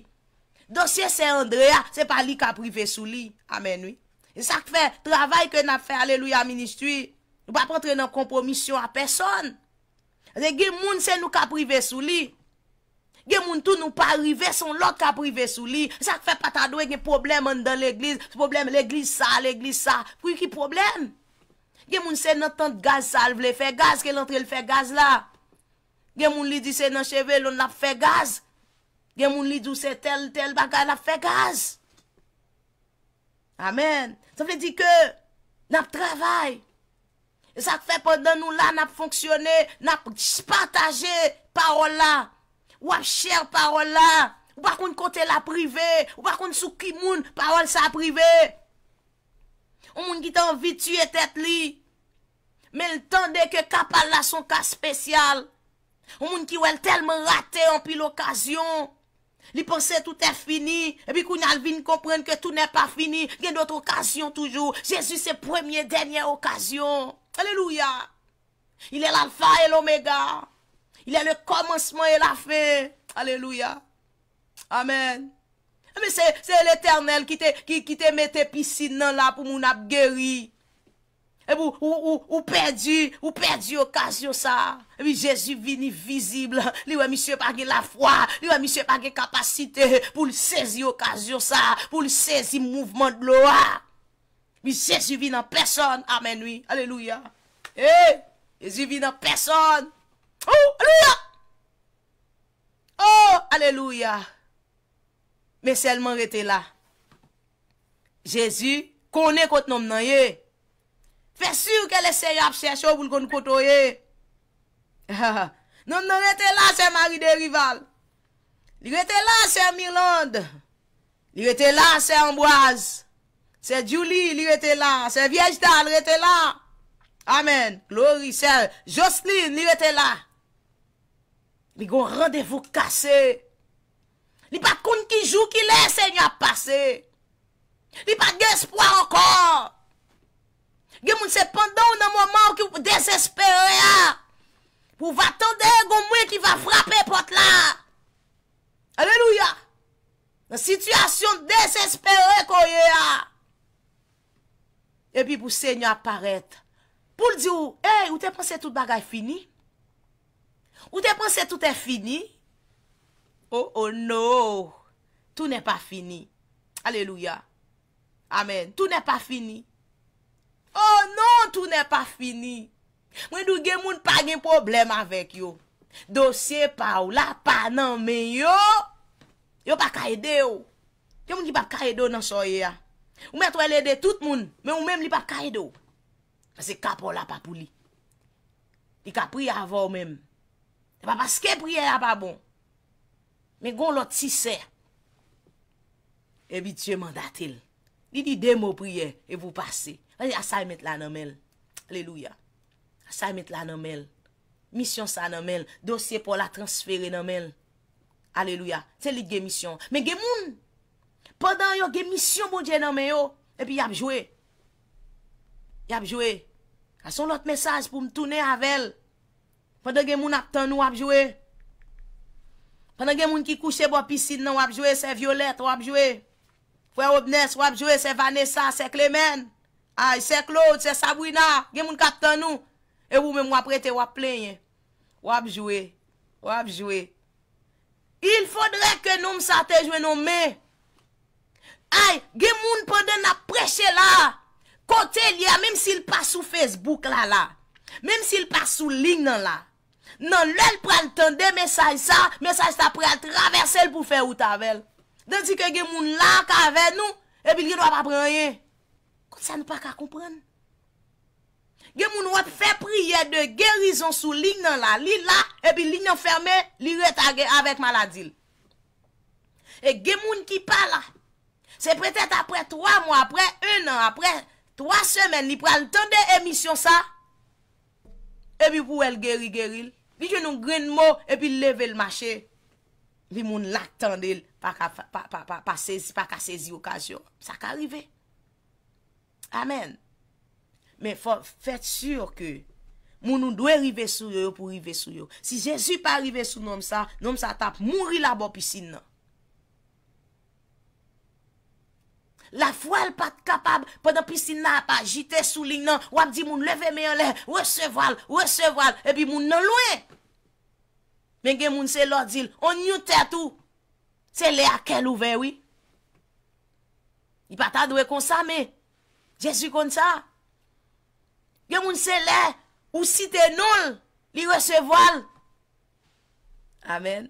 Dosye se Andrea, se pa li ka prive sou li. Amen, oui. Sa kfe, travay ke na fe, aleluya, ministri. Nou pa prete nan kompromisyon a peson. Se gen moun se nou ka prive sou li. Gen moun tou nou pa rive, son lò ka prive sou li. Sa kfe pata doye gen problem an dan l'eglise. Se problem l'eglise sa, l'eglise sa. Kwi ki problem? Gen moun se nan tante gaz sal, vle fe gaz, ke l'antre l'fe gaz la. Gen moun li di se nan cheve, l'on la fe gaz. Gen moun li douse tel, tel bagay la fe gaz. Amen. Sa vle di ke nap travay. E sa fe podan nou la nap fonksyone, nap dispartaje parola. Wap cher parola. Wap kon kote la prive. Wap kon sou ki moun parol sa prive. O moun ki tan vituy etet li. Men tan de ke kapal la son ka spesyal. O moun ki wel tel moun rate an pi l'okasyon. Li pense tout est fini. Et puis kou n'a le vin comprenne que tout n'est pas fini. Il y a d'autres occasions toujours. Jésus, c'est premier, dernier occasion. Alléluia. Il est la fin et l'oméga. Il est le commencement et la fin. Alléluia. Amen. Et puis c'est l'éternel qui te met tes piscines là pou moun ap géri. E ou perdi, ou perdi okasyon sa. E mi Jezu vini vizibl. Li wè mi se bagi la fwa. Li wè mi se bagi kapasite pou li sezi okasyon sa. Pou li sezi mouvment blowa. Mi e Jezu vini an person. Amen, oui. Aleluya. Hey! Jezu vini an person. Oh! Aleluya! Oh! Aleluya! Meselman rete la. Jezu kone kote nom nan yey. Fè sur ke lè sè y ap sè chò boul kon nou potoye. Non, non, lè tè la sè Marie Derival. Lè tè la sè Myrland. Lè tè la sè Amboise. Sè Julie, lè tè la. Sè Viejdal, lè tè la. Amen. Glory, sè Jocelyne, lè tè la. Lè gon randevou kase. Lè pa koun ki jou ki lè sè y ap pase. Lè pa gèspoi ankon. Gen moun se pandan ou nan mouman ou ki ou desespere ya. Ou va tande e goun mwen ki va frape pot la. Aleluya. Nan situasyon desespere ko ye ya. E pi pou se nyo aparete. Poul di ou, e, ou te panse tout bagay fini? Ou te panse tout e fini? Oh, oh, no. Tout ne pa fini. Aleluya. Amen. Tout ne pa fini. Oh non, tout ne pa fini. Mwen do gen moun pa gen problem avèk yo. Dosye pa ou la pa nan men yo. Yo pa kaede yo. Kè moun li pa kaede ou nan soye ya? Ou mè tou elede tout moun, mè ou mèm li pa kaede ou. Mwen se kap ou la pa pou li. Li ka pri avò ou mèm. Mwen e pa paske priye la pa bon. Mè gon lò tise. Ebituèman datil. Li di de mò priye e vou pasey. Asay met la nanmel. Aleluya. Asay met la nanmel. Misyon sa nanmel. Dosye pou la transfere nanmel. Aleluya. Se li gemisyon. Men gemoun. Pendan yo gemisyon moun jen nanmel yo. E pi yapjwe. Yapjwe. Ason lot mesaj pou mtoune avel. Pendan gemoun ap tan nou yapjwe. Pendan gemoun ki kouche bo apisyid nan wapjwe. Se Violette wapjwe. Fwe Obnes wapjwe. Se Vanessa se Clemen. Ay, se Claude, se Sabouina, gen moun kat tan nou, e wou men mou aprete wap plenye, wap jwe, wap jwe. Il foudre ke nou msate jwe nou me. Ay, gen moun panden apreche la, kote liya, mem si l pa sou Facebook la la, mem si l pa sou link nan la. Nan lèl pral tande, mesaj sa, mesaj ta pral traverse l pou fe ou tavel. Dantik gen moun la kavel nou, e bil liwa pa pranye. Sa nou pa ka kompren. Gen moun wap fe priye de gerizon sou lignan la, li la, ebi lignan ferme, li retage avet maladil. E gen moun ki pa la, se pretet apre 3 moun apre, 1 an apre, 3 semen ni pral tende emisyon sa, ebi pou el geri geril. Li gen nou gren mo, ebi leve l mache. Li moun lak tende, pa ka sezi okasyon. Sa ka rivey. Amen. Men fò, fèt sur kè, moun nou dwe rive sou yo pou rive sou yo. Si Jezou pa rive sou nom sa, nom sa tap, moun ri la bo pisin nan. La fò el pat kapab, podan pisin nan, pa jite sou lin nan, wap di moun leve me yon le, reseval, reseval, epi moun nan loue. Men gen moun se lò dil, on yon tè tou, se le akel ouve, oui. I pata dwe konsame, e, Je su kon sa. Yo moun selè ou si te nol li resevoal. Amen.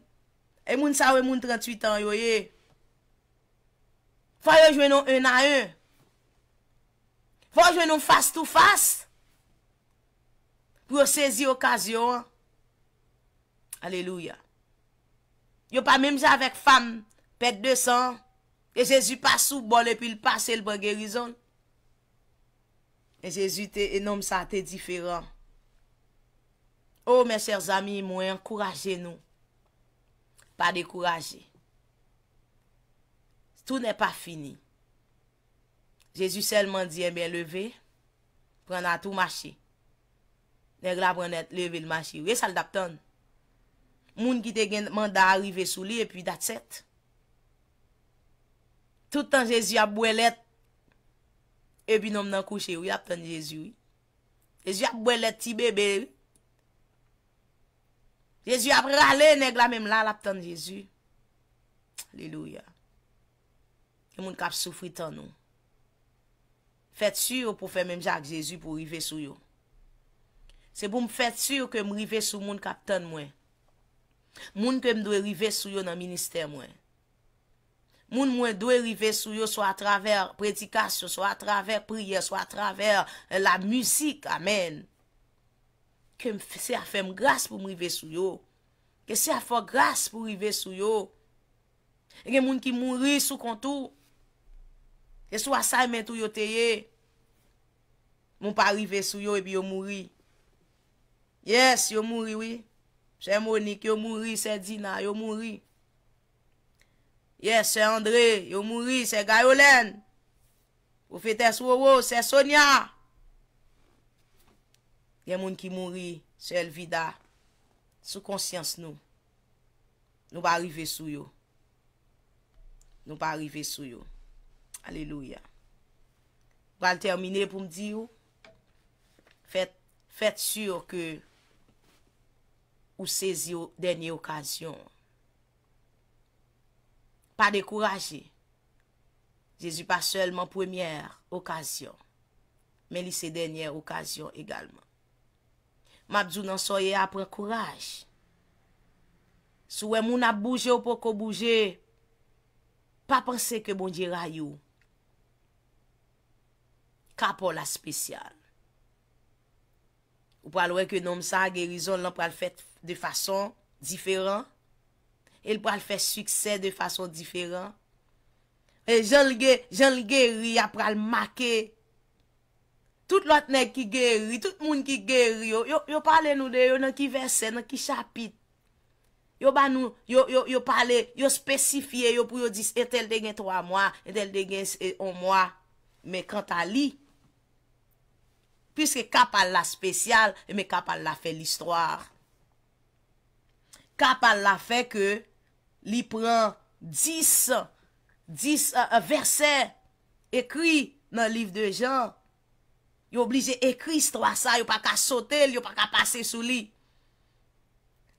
E moun sa ou moun 38 an yo ye. Fa yo jwenon un a un. Fa yo jwenon fas tou fas pou yo sezi okasyon. Aleluya. Yo pa mèm sa avèk fam pet 200 e je su pas sou bol epil pas el bregerizon. Men Jezu te enom sa te diferan. O oh, men ser zami, mwen enkouraje nou. Pa dekouraje. Tou ne pa fini. Jezu selman diye eh men leve, prena tou machi. Ne gra prenet leve le machi. We sal dap ton. Moun ki te genman da arrive sou li, e pi dat set. Toutan Jezu a bwe let, Ebi noum nan kouche ou y ap ten Jezou. Jezou ap bwen let ti bebe. Jezou ap rale neg la men la ap ten Jezou. Alleluya. E moun kap soufri ten ou. Fet sur pou fè men jak Jezou pou rive sou yo. Se pou m fet sur ke m rive sou moun kap ten mwen. Moun ke m dwe rive sou yo nan minister mwen. Moun mwen dwe rive sou yo sou a travèr predikasyon, sou a travèr priye, sou a travèr eh, la musik, amen. Kèm se a fèm gras pou mrive sou yo. Kèm se a fò gras pou rive sou yo. E gen moun ki moun ri sou kontou. Kèm e sou a sa e mèntou yo teye. Moun pa rive sou yo e bi yo mouri. Yes, yo mouri, oui. Jè Monique, yo mouri, Sèdina, yo mouri. Ye, Se Andre, yo mouri, Se Gayolen, ou Fetes Woro, Se Sonia. Ye moun ki mouri, Se Elvida, sou konsyans nou. Nou pa arrive sou yo. Nou pa arrive sou yo. Aleluya. Ba l termine pou m di yo, fèt, fèt sou yo ke ou sezi yo denye okasyon. Pa dekouraje. Jezi pa selman premye okasyon. Men li se denye okasyon egalman. Mabzou nan soye apre kouraje. Souwe moun ap bouje ou poko bouje. Pa panse ke bon dirayou. Kapo la spesyal. Ou palwe ke nom sa gerizon lan pal fete de fason diferan. El pral fè sükse de fason diferan. E jenl gè, jenl gè ri ap pral makè. Tout lot nek ki gè ri, tout moun ki gè ri yo. Yo pale nou de, yo nan ki verse, nan ki chapit. Yo ban nou, yo pale, yo spesifiye, yo pou yo dis, etel dengen 3 mwa, etel dengen 1 e mwa. Me kant a li, pise kapal la spesyal, me kapal la fè l'istroar. Kapal la fè ke, Li pren 10 versè ekri nan liv de jan. Yo oblije ekri stro a sa, yo pa ka sote, yo pa ka pase sou li.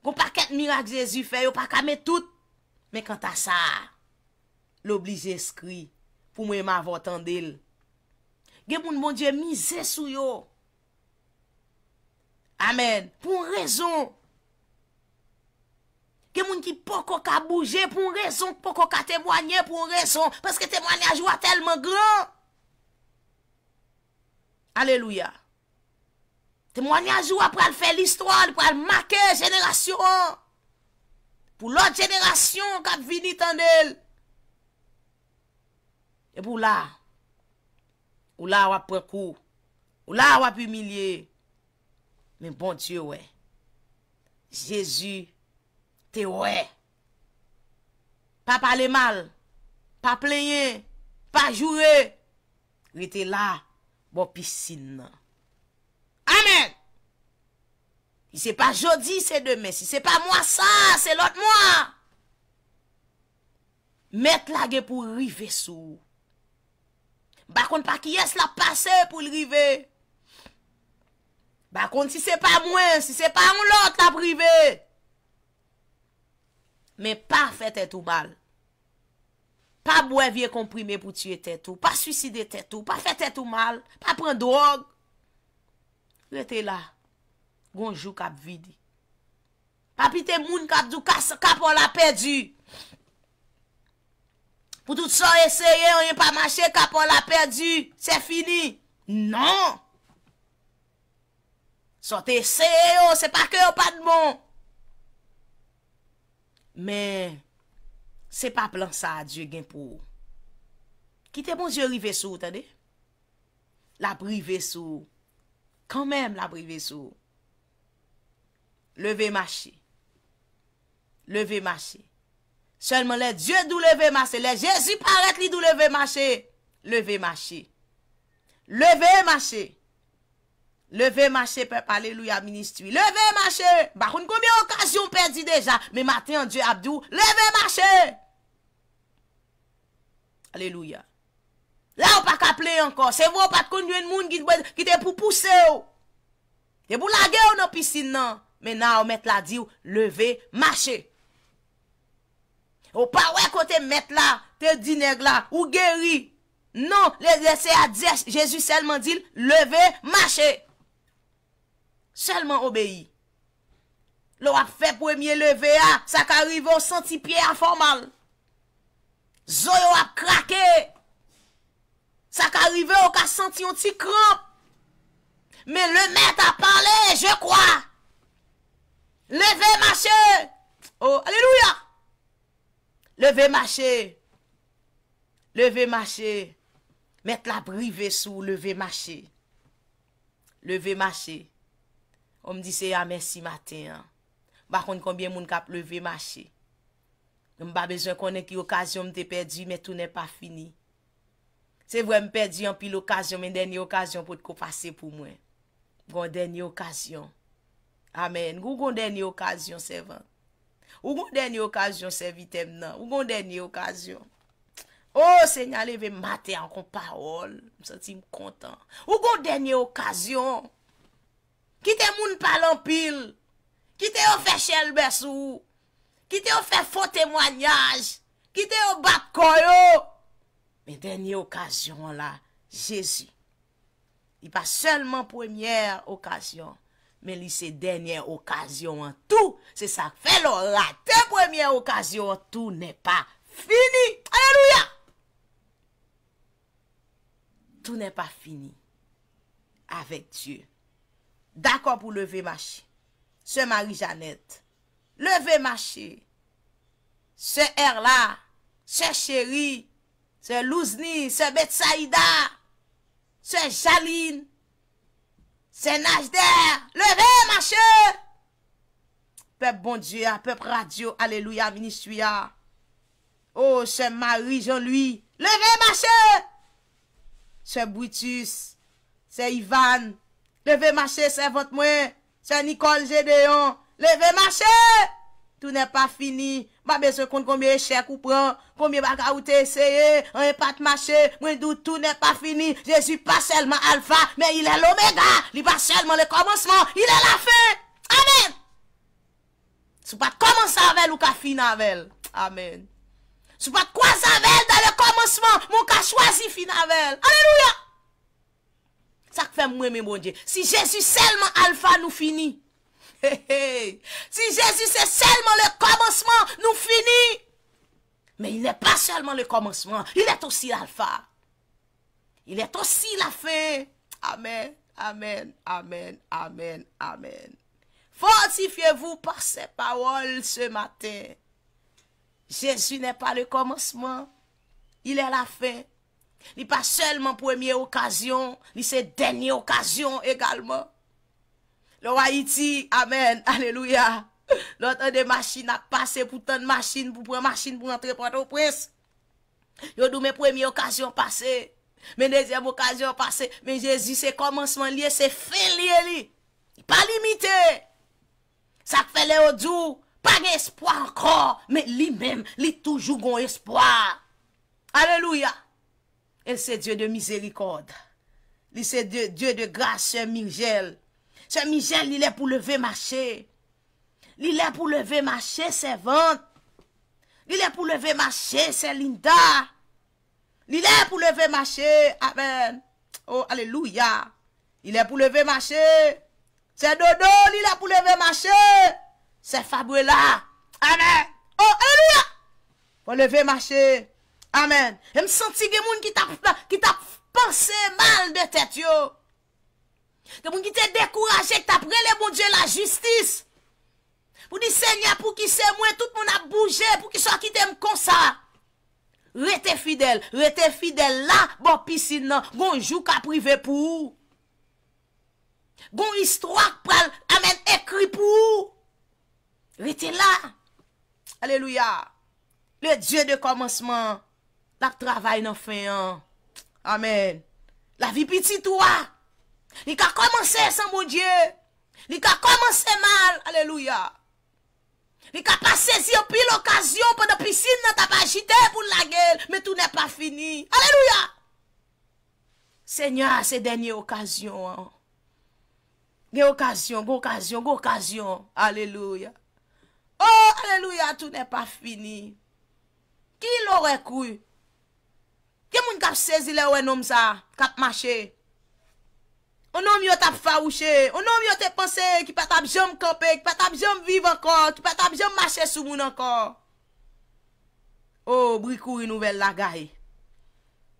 Ko pa ket mirak Jezi fè, yo pa ka me tout. Me kanta sa, lo oblije skri pou mwen ma avotandil. Gè moun moun dje mise sou yo. Amen. Pon rezon... gen moun ki poko ka bouje pou rezon, poko ka temwanyen pou rezon, peske temwanyen jou a telman gran. Aleluya. Temwanyen jou a pou al fe l'histoire, pou al make jenerasyon. Pou l'ot jenerasyon kap vini tanel. E pou la, ou la wap prekou, ou la wap umilye, men bon die wè. Jezu pa pale mal pa pleye pa jure li te la bo pisine amen si se pa jodi se deme si se pa mwa sa se lot mwa met la ge pou rive sou bakon pa ki yes la pase pou rive bakon si se pa mwen si se pa mw lot la prive Men pa fe te tou mal. Pa mwen vie komprime pou tue te tou. Pa suicide te tou. Pa fe te tou mal. Pa pren drog. Le te la. Gonjou kap vidi. Pa pi te moun kap dou kap. Kapon la pedi. Po tout sa eseye. On yon pa mache. Kapon la pedi. Se fini. Nan. Sote eseye yo. Se pa ke yo. Pa dmon. Non. Oh, Men, se pa plan sa, Diyo gen pou. Kite bon Diyo rive sou, tade. La bri ve sou. Kan menm la bri ve sou. Leve machi. Leve machi. Selman le Diyo dou leve machi. Le Jezi parek li dou leve machi. Leve machi. Leve machi. Leve, mache, pep, aleluya, ministri. Leve, mache, bakoun koumye okasyon perdi deja, me maten an die abdou, leve, mache. Aleluya. La ou pa ka ple ankon, se vou ou pat kon yon moun ki te pou pousse ou. Oh. Te pou lage ou nan pisine nan. Men nan ou met la di ou, leve, mache. Ou pa ouè kote met la, te di neg la, ou geri. Non, le se a di, jesu selman di, leve, mache. Sèlman obèi. Lò ap fè pwèmye levè a, sa k'arive o santi piè anformal. Zò yò ap krakè. Sa k'arive o ka santi yon ti krap. Mè lè mèt a parle, je kwa. Levè mâche. Oh, aleluya. Levè mâche. Levè mâche. Mèt la bri vèsou, levè mâche. Levè mâche. O m di se ya mersi maten an. Ba kon konbyen moun ka pleve machi. M ba bejwen konen ki okasyon m te perdi. Me tou ne pa fini. Se vwe m perdi an pil okasyon. Men denye okasyon pou te ko pase pou mwen. Gon denye okasyon. Amen. Gou gon denye okasyon se ven. Gou gon denye okasyon se vitem nan. Gou gon denye okasyon. O oh, se nye aleve maten an kon parol. M senti m kontan. Gou gon denye okasyon. Ki te moun palan pil. Ki te yo fe chel besou. Ki te yo fe fote mwanyaj. Ki te yo bak koyo. Me denye okasyon la. Jezi. Di pa selman premiye okasyon. Me li se denye okasyon an tou. Se sa fe lora. Te premiye okasyon. Tou ne pa fini. Alleluya. Tou ne pa fini. Avek Diyo. D'akor pou Levé Maché. Se Marie Jeannette. Levé Maché. Se Erla. Se Chéri. Se Lousni. Se Betsaida. Se Jaline. Se Najder. Levé Maché. Pepe bon Dieu. Pepe radio. Alléluia. Ministouya. Oh, se Marie Jean-Louis. Levé Maché. Se Brutus. Se Ivan. Levé. Leve machè, sè vot mwen, sè Nicole Gédéon. Leve machè, tout nè pa fini. Ba bezè kont konmye chèk ou pran, konmye baka ou tè eseye. An e pat machè, mwen dout tout nè pa fini. Je zi pa selman alfa, men ilè l'omèda. Li pa selman le komonsman, ilè la fè. Amen. Sou pat komonsanvel ou ka finanvel. Amen. Sou pat kwa zanvel dan le komonsman, mwen ka chwazi finanvel. Aleluya. fait Dieu. Si Jésus seulement alpha, nous finit. Si Jésus c'est seulement le commencement, nous finit. Mais il n'est pas seulement le commencement, il est aussi l'alpha. Il est aussi la fin. Amen, amen, amen, amen, amen. Fortifiez-vous par ces paroles ce matin. Jésus n'est pas le commencement, il est la fin. Ni pa selman premye okasyon, ni se denye okasyon egalman. Lo wa iti, amen, aleluya. Lo tan de machin a pase pou tan de machin, pou pran machin pou rentre pran to pres. Yo do me premye okasyon pase, me nezyem okasyon pase, me jezi se komansman liye, se fe liye li. Pa limite. Sa fe le o du, pa gen espoy ankor, me li men, li toujou gen espoy. Aleluya. El se dieu de misericorde. Li se dieu de grace, se Mijel. Se Mijel li le pou leve mache. Li le pou leve mache, se Vant. Li le pou leve mache, se Linda. Li le pou leve mache, amen. Oh, aleluya. Li le pou leve mache, se Dodo. Li le pou leve mache, se Fabuela. Amen. Oh, aleluya. Po leve mache, amen. Amen. E m senti gen moun ki ta pense mal de tet yo. Gen moun ki te dekouraje, ki ta prele moun dje la justis. Pou di se nya pou ki se moun, tout moun ap bouje, pou ki sa ki te m konsa. Rete fidel, rete fidel la, bon pisine nan, gon jou ka prive pou ou. Gon ristroak pral, amen, ekri pou ou. Rete la. Aleluya. Le dje de komansman, La ki travay nan fey an. Amen. La vi pititou an. Ni ka komanse san moun dje. Ni ka komanse mal. Aleluya. Ni ka pa sezi an pi l'okasyon. Pan da pisine nan ta pa jite pou la gel. Men tou nen pa fini. Aleluya. Senya se denye okasyon an. Nye okasyon. Nye okasyon. Nye okasyon. Aleluya. Oh aleluya tou nen pa fini. Ki lore kouy? Kè moun kap sezi lè wè nom sa? Kap mache? O nom yo tap farouche? O nom yo te pense ki patap jom kope? Ki patap jom vive ankon? Ki patap jom mache sou moun ankon? O, oh, bri kouri nouvel la gaye.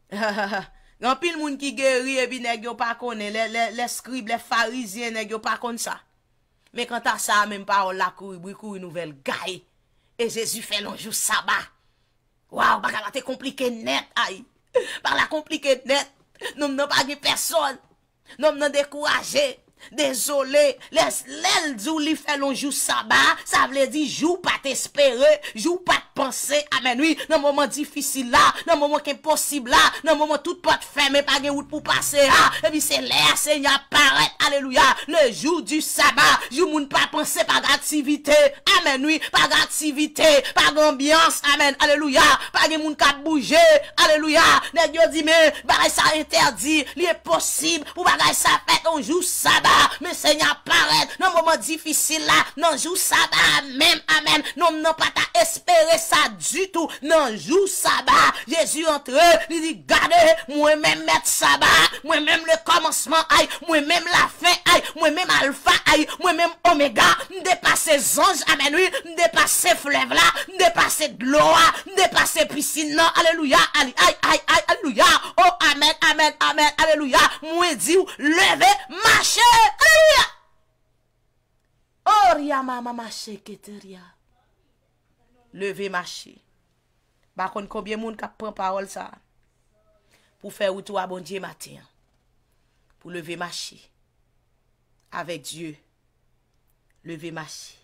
Gan pil moun ki geri ebi ne gyo pa kone. Le skrib, le farizien ne gyo pa kone sa. Me konta sa, mèm parol la kouri, bri kouri nouvel. Gaye, e Jezu fè lonjou sa ba. Waw, bagala te komplike net a yi. Par la komplike net, noum nan bagi person, noum nan dekouraje. Desole Les lèl djou li fè loun jou saba Sa vle di jou pat espere Jou pat pense Amen wii Nan mouman difisi la Nan mouman kem posib la Nan mouman tout pat fè Mè pa gen wout pou pase ha Ebi se lèl se nyan pare Aleluya Le jou du saba Jou moun pat pense Pa gantivite Amen wii Pa gantivite Pa gantivite Amen Aleluya Pa gen moun kat bouje Aleluya Nè gyo di mè Baray sa interdi Li e posib Pou bagay sa fè Ton jou saba Men se nyan pare, nan mouman difisil la Nanjou saba, men, amen Non m nan pata espere sa du tout Nanjou saba Jejou entre, li di gade Mwen men met saba Mwen men le komonsman, ay Mwen men la fe, ay Mwen men alfa, ay Mwen men omega Depase zonj, amen Depase flevla Depase gloa Depase pisi, nan Aleluya, ali, ay, ay, ay, aleluya Oh, amen, amen, amen, aleluya Mwen di ou leve, mache Or ya mama mase ke te ria Leve mase Bakon konbyen moun ka pan parol sa Pou fe ou tou abon diye maten Pou leve mase Avek Diyo Leve mase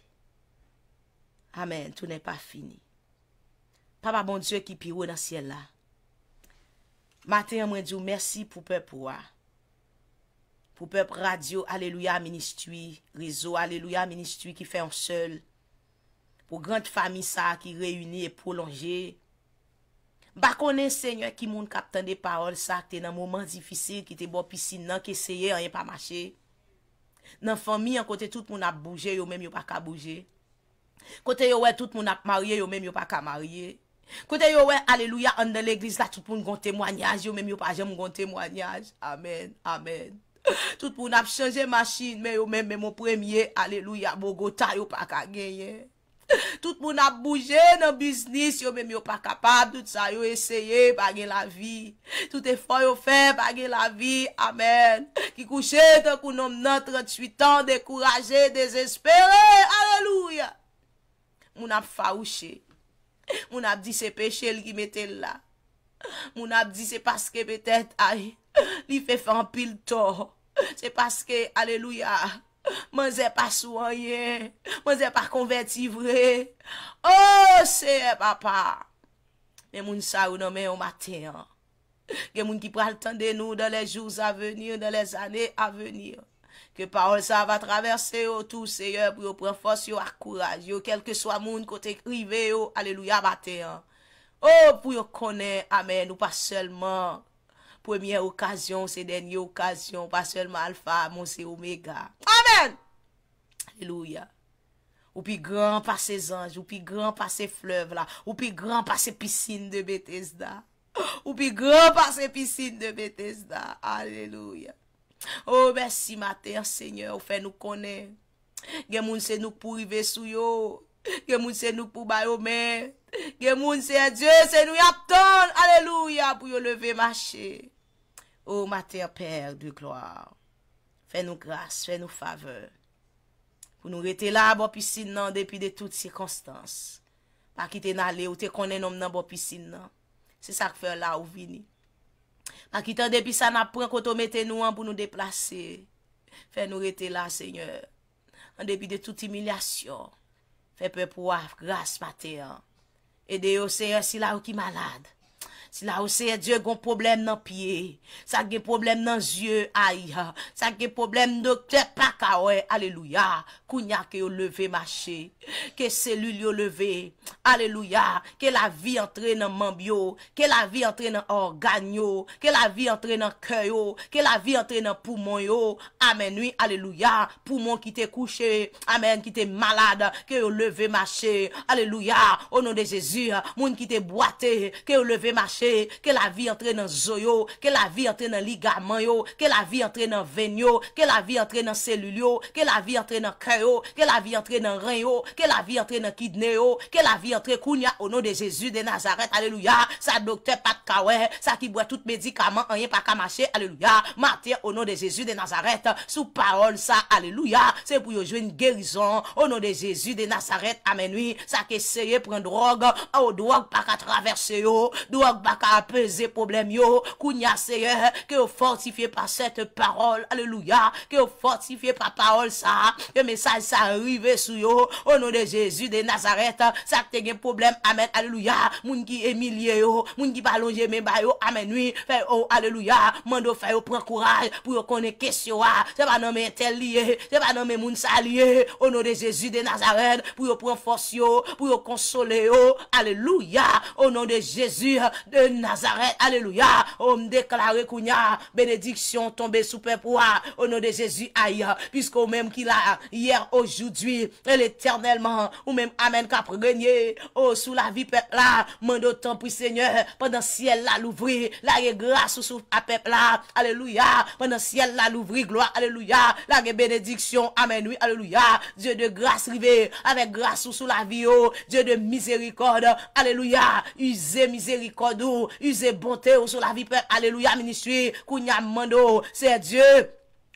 Amen, tou ne pa fini Papa bon Diyo ki pi ou nan sien la Maten mwen Diyo mersi pou pe pou wa pou pep radyo, aleluya, ministwi, rizo, aleluya, ministwi, ki fè an sèl, pou grand fami sa, ki reyuni e prolongè, bako nen sènyò, ki moun kapten de parol sa, ki te nan mouman difisil, ki te bo pisi nan, ki seye, an yon pa mache, nan fami, an kote tout moun ap bouje, yon mèm yon pa ka bouje, kote yon wè tout moun ap marye, yon mèm yon pa ka marye, kote yon wè, aleluya, an de l'eglise la, tout moun yon temwanyaj, yon mèm yon pa jèm yon temwanyaj, amen, amen, Tout moun ap chanje machin, men yo men men moun premye, aleluya, mou gota yo pa kageye Tout moun ap bouje nan bisnis, yo men men yo pa kapab, tout sa yo eseye, bagye la vi Tout e fwa yo fe, bagye la vi, amen Ki kouche, ton kou nom nan 38 an, dekouraje, dezespere, aleluya Moun ap fawouche, moun ap di se peche, li ki mette la Moun ap di se paske petet ay, li fe fan pil to, se paske, aleluya, man zè pa souanyen, man zè pa konvetivre, ooo seye papa. Ne moun sa ou nomen oh, yo mateyan, gen moun ki pral tande nou dan le jouns avenir, dan le zane avenir, ke parol sa va traverse yo tou seye, pou yo prefos yo akouraj yo, kel ke swa moun kote krive yo, aleluya bateyan. Oh, pou yo konen, amen, ou pa selman. Premier okasyon, se denye okasyon. Pa selman alfa, monsi omega. Amen! Alleluya. Ou pi gran pa se zanj, ou pi gran pa se flev la. Ou pi gran pa se pisine de Betesda. Ou pi gran pa se pisine de Betesda. Alleluya. Oh, besi mater, seigneur, ou fe nou konen. Gen moun se nou pou i ve sou yo. Gen moun se nou pou bay omen. Gen moun seye Diyo, se nou yaptan, aleluya, pou yo leve mashe. Ou mater, Père de gloire, fè nou grasse, fè nou faveur. Pou nou rete la, bo pisine nan, depi de tout sikonstans. Pa ki te nale ou te konen om nan bo pisine nan, se sak fè la ou vini. Pa ki te an depi sa napren, koto mette nou an pou nou deplase. Fè nou rete la, Seigneur, an depi de tout imilyasyon. Fè pe pou waf, grasse mater, an. E de yo se assim lá o que ki malade. Si la ou seye Diyo goun problem nan piye. Sa ge problem nan zye aya. Sa ge problem nan klet pakawe. Aleluya. Kounya ke yo leve mache. Ke selul yo leve. Aleluya. Ke la vi entren nan mambyo. Ke la vi entren nan organyo. Ke la vi entren nan kyo. Ke la vi entren nan poumon yo. Amen. Aleluya. Poumon ki te kouche. Amen. Ki te malade. Ke yo leve mache. Aleluya. O nou de Jezu. Moun ki te boate. Ke yo leve mache. Ke la vi entre nan zo yo Ke la vi entre nan ligaman yo Ke la vi entre nan ven yo Ke la vi entre nan selul yo Ke la vi entre nan kre yo Ke la vi entre nan ren yo Ke la vi entre nan kidney yo Ke la vi entre kounya O nou de Jezu de Nazareth Aleluya Sa dokte pat kawen Sa ki bwa tout medikaman Anye pa kamache Aleluya Matir o nou de Jezu de Nazareth Sou parol sa Aleluya Se pou yo jwen geryzon O nou de Jezu de Nazareth Amenwi Sa ke seye pren drog A ou oh, doak pa katraverse yo Doak pa ka apese problem yo, koun ya seye, ke yo fortifiye pa set parol, aleluya, ke yo fortifiye pa parol sa, ke mesaj sa rive sou yo, o nou de Jezu de Nazaret, sa tege problem, amen, aleluya, moun ki emilie yo, moun ki balonje men bayo, amen, oui, fè oh, yo, aleluya, ah. moun do fè yo pren kouraj, pou yo kone kesyo a, se pa nanme tel liye, se pa nanme moun salye, o nou de Jezu de Nazaret, pou yo pren fors yo, pou yo konsole yo, aleluya, o nou de Jezu de Nazareth. Alléluia. homme oh, déclaré déclare bénédiction tombée sous peuple. Ah, au nom de Jésus, aïe. Puisqu'au même qu'il a ah, hier, aujourd'hui, et éternellement, ou même Amen cap régner. Oh, sous la vie peuple là, mande autant pour Seigneur. Pendant ciel là, l'ouvrir. La grâce sous à peuple là. Alléluia. Pendant ciel l'a l'ouvrir. Gloire. Alléluia. La bénédiction. Amen. Oui. Alléluia. Dieu de grâce rivé. Avec grâce sous la vie. Oh, Dieu de miséricorde. Alléluia. Usez miséricorde. Yuse bote ou sou la vi pek Aleluya miniswi Kou nyamando Se Diyo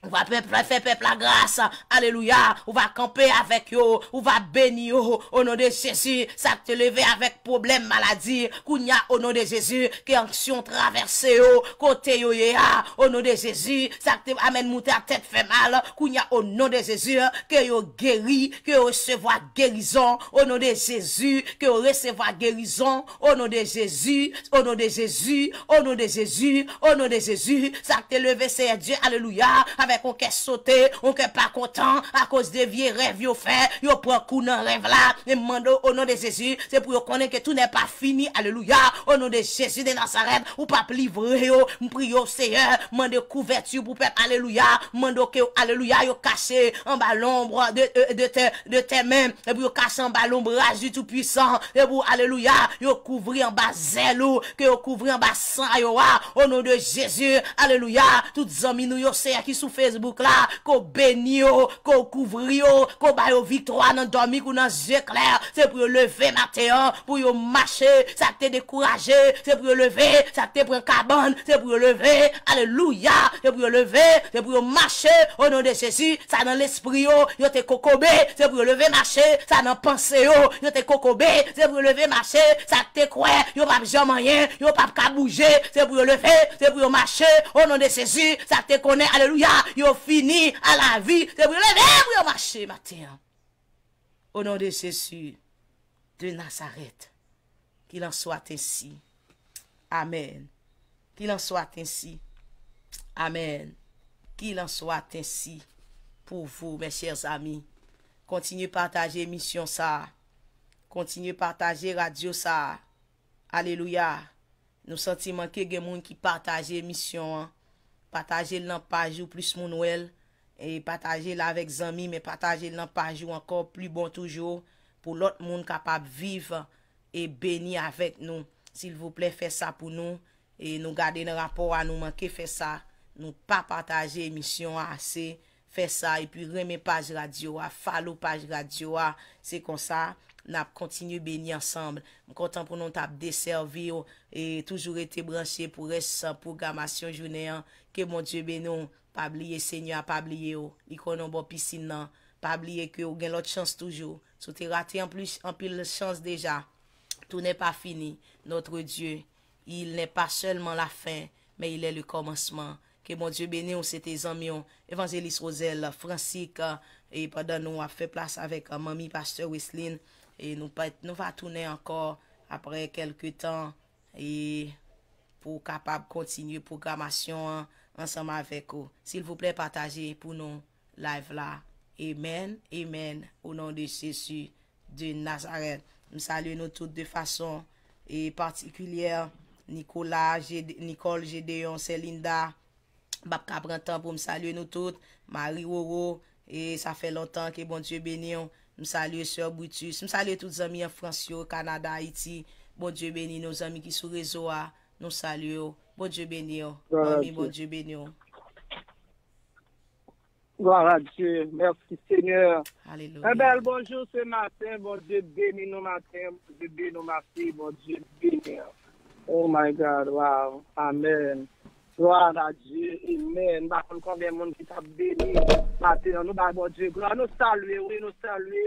On va faire peuple la grâce. Alléluia. On va camper avec yo. On va bénir Au nom de Jésus. Ça te lever avec problème, maladie. Kounya au nom de Jésus. Que action traversé yo. Côté yo ya. Ah. Au nom de Jésus. Ça te amène monter à tête fait mal. Kounya au nom de Jésus. Que yo guéris, Que recevoir guérison. Au nom de Jésus. Que yo recevoir guérison. Au nom de Jésus. Au nom de Jésus. Au nom de Jésus. Au nom de Jésus. Ça te lever, c'est Dieu. Alléluia. Avec On ke sote, on ke pa kontan A koz devye rev yo fe Yo pou akou nan rev la E mando o nan de Jezu Se pou yo konen ke tou nan pa fini Aleluya O nan de Jezu de nan sa rep Ou pa plivre yo Mpri yo seye Mande kouvertu pou pep Aleluya Mando ke yo aleluya Yo kase en ba lombra ah, De te men E pou yo kase en ba lombra Je tout puissant E pou aleluya Yo kouvri en ba zelou Ke yo kouvri en ba san A yo wa O nan de Jezu Aleluya Tout zami nou yo seye ki sou fere Kou benyo, kou kouvrio, kou bayo vitroan nan dormi kou nan zye klèr Se pou yo leve Mateo, pou yo mache, sa te dekouraje Se pou yo leve, sa te prenkaban, se pou yo leve, aleluya Se pou yo leve, se pou yo mache, o non de seji, sa nan l'espri yo Yo te koukobè, se pou yo leve mache, sa nan panse yo Yo te koukobè, se pou yo leve mache, sa te kouè Yo pap jamanyen, yo pap kabouje, se pou yo leve, se pou yo mache O non de seji, sa te konè, aleluya yo fini a la vi, te bwile, ne wyo vache, maten, o non de se su, de Nazaret, ki lan so atensi, amen, ki lan so atensi, amen, ki lan so atensi, pou vou, men chers ami, kontinu partaje misyon sa, kontinu partaje radyo sa, aleluya, nou santi manke gemoun ki partaje misyon an, Pataje l nan pajou plis moun nouel. E pataje l avek zami. Me pataje l nan pajou ankor pli bon toujou. Pou lot moun kapab vive. E beni avek nou. Sil vouple fè sa pou nou. E nou gade nan rapor anou manke fè sa. Nou pa pataje emisyon ase. Fè sa. E pi reme paj radio a. Falo paj radio a. Se kon sa. N ap kontinu beni ansamble. M kontan pou non tap deservi yo. E toujou ete branchye pou res sa programasyon jounen. Ke moun djoube nou. Pabliye senya, pabliye yo. Nikonon bo pisin nan. Pabliye ke yo gen lot chans toujou. Sou te rate en pil chans deja. Tou ne pa fini. Notre djou. Il ne pa selman la fin. Me il e le komansman. Ke moun djoube nou. Se te zanmion. Evangelis Roselle. Fransika. E padan nou a fe plas avek euh, mami pasteur Wislin. E nou va toune ankor apre kelke tan E pou kapab kontinye programasyon ansanman vek ou Sil vouple pataje pou nou live la Emen, emen, ou nan de sessi de Nazaret M salye nou tout de fason E partikulyer Nikola, Nikol, Gedeon, Selinda Bapka Brentan pou m salye nou tout Mari Woro E sa fe lantan ki bon dieu beni ou M salye seyo boutus. M salye tout zami ya Fransyo, Kanada, Haiti. Bon dieu beni nou zami ki sou rezo a. Nou salye yo. Bon dieu beni yo. Bon dieu beni yo. Gwa la dieu. Mersi senyor. E eh bel bonjou se maten. Bon dieu beni nou maten. Bon dieu beni nou maten. Bon dieu beni yo. Oh my God. Wow. Amen. Wou an la di, imen, ba kon kon gen moun ki ta beni, ma te an nou ba bo di, wou an nou salwe, wou an nou salwe,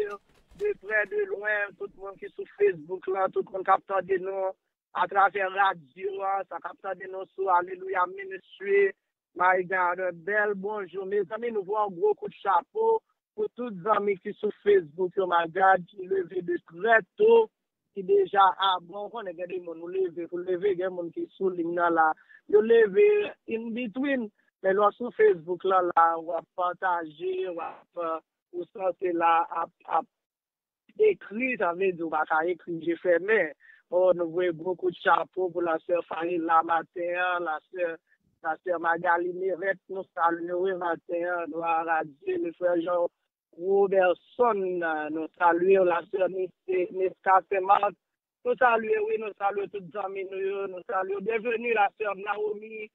de pre, de lwen, tout moun ki sou Facebook lan, tout moun kapta di nou, atrave radio, sa kapta di nou sou, aleluya, meneswe, ma y gare, bel bonjou, menesame nou wou an gro kout chapo, pou tout zami ki sou Facebook yo, oh ma gare, di leve de kreto, ki deja a bon kon e geni moun ou leve, pou leve geni moun ki sou limna la, ou leve in between, men lwa sou Facebook la la, wap pataje, wap uh, ou sote la, ap ekri tanme di waka, ekri jife men, ou oh, nou vwe gokou chapo pou la sè fany la maten, la sè magali miret nou sali nou e maten, nou a radze, nou fwe jòp, Ou bel son nou salwe ou la sèr Niscafemad, nou salwe ou nou salwe tout zami nou yo, nou salwe ou deveni la sèr Naomi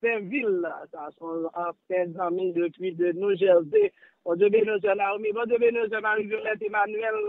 Penville, sa son apen zami de kwi de nou jelze. Ojebe nou sèr Naomi, ojebe nou sèr Marie-Violette Emmanuel,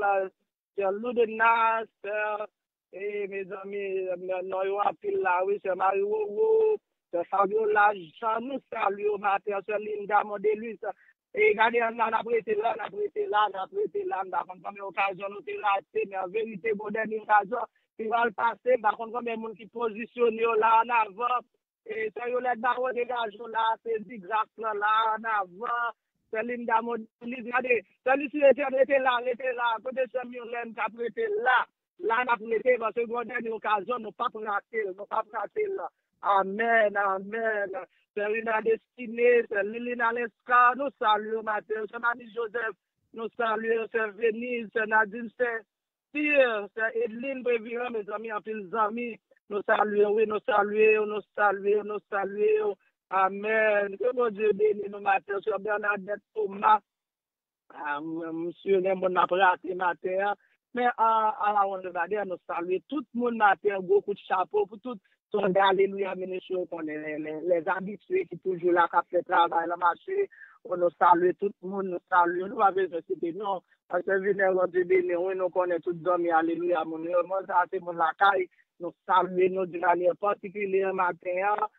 sèr Loudenas, sèr, e, me zami, me euh, noyo apil la, wè, sèr Marie, wè, wè, wè, sèr Fabio Lajan, nou salwe ou matè, sèr Linda Maudelus, sèr. E gade an aprete la, an aprete la, an aprete la, m bakon konme okazyon nou te rate. Men yon verite boden yon kazon, ki wan lpase, m bakon konme moun ki pozisyon yo la an avan. E se yon let ba wote gajou la, se zi graf la, la an avan. Se linda mouni, gade, se lisi rete la, rete la, kote se m yon lem ka prete la. La an aprete, m bakon konme okazyon nou pa prete la. Amen, amen. Se rina destine, se li li na leska, nou salu yo mate. Se mami Joseph nou salu yo, se Venise, se Nadine, se Sir, se Edlin, previ yo, me zami, a fil zami. Nou salu yo, nou salu yo, nou salu yo, nou salu yo. Amen. Se moun diye deni nou mate, se Bernadette Souma, ah, moun apre ate mate. Men a ah, an ah, levade, nou salu yo. Tout moun mate, gokout chapo pou tout. Sonde aleluya mene chou konen lè lè. Lè zabi chou e ki poujou lak apre travay lama chou e. On nou salwe tout moun, nou salwe. On nou avè jò sipe nou. Ase vè nè wò dibe lè, on nou konen tout domi aleluya moun. On nou salwe tout moun lak apre travay lama chou e.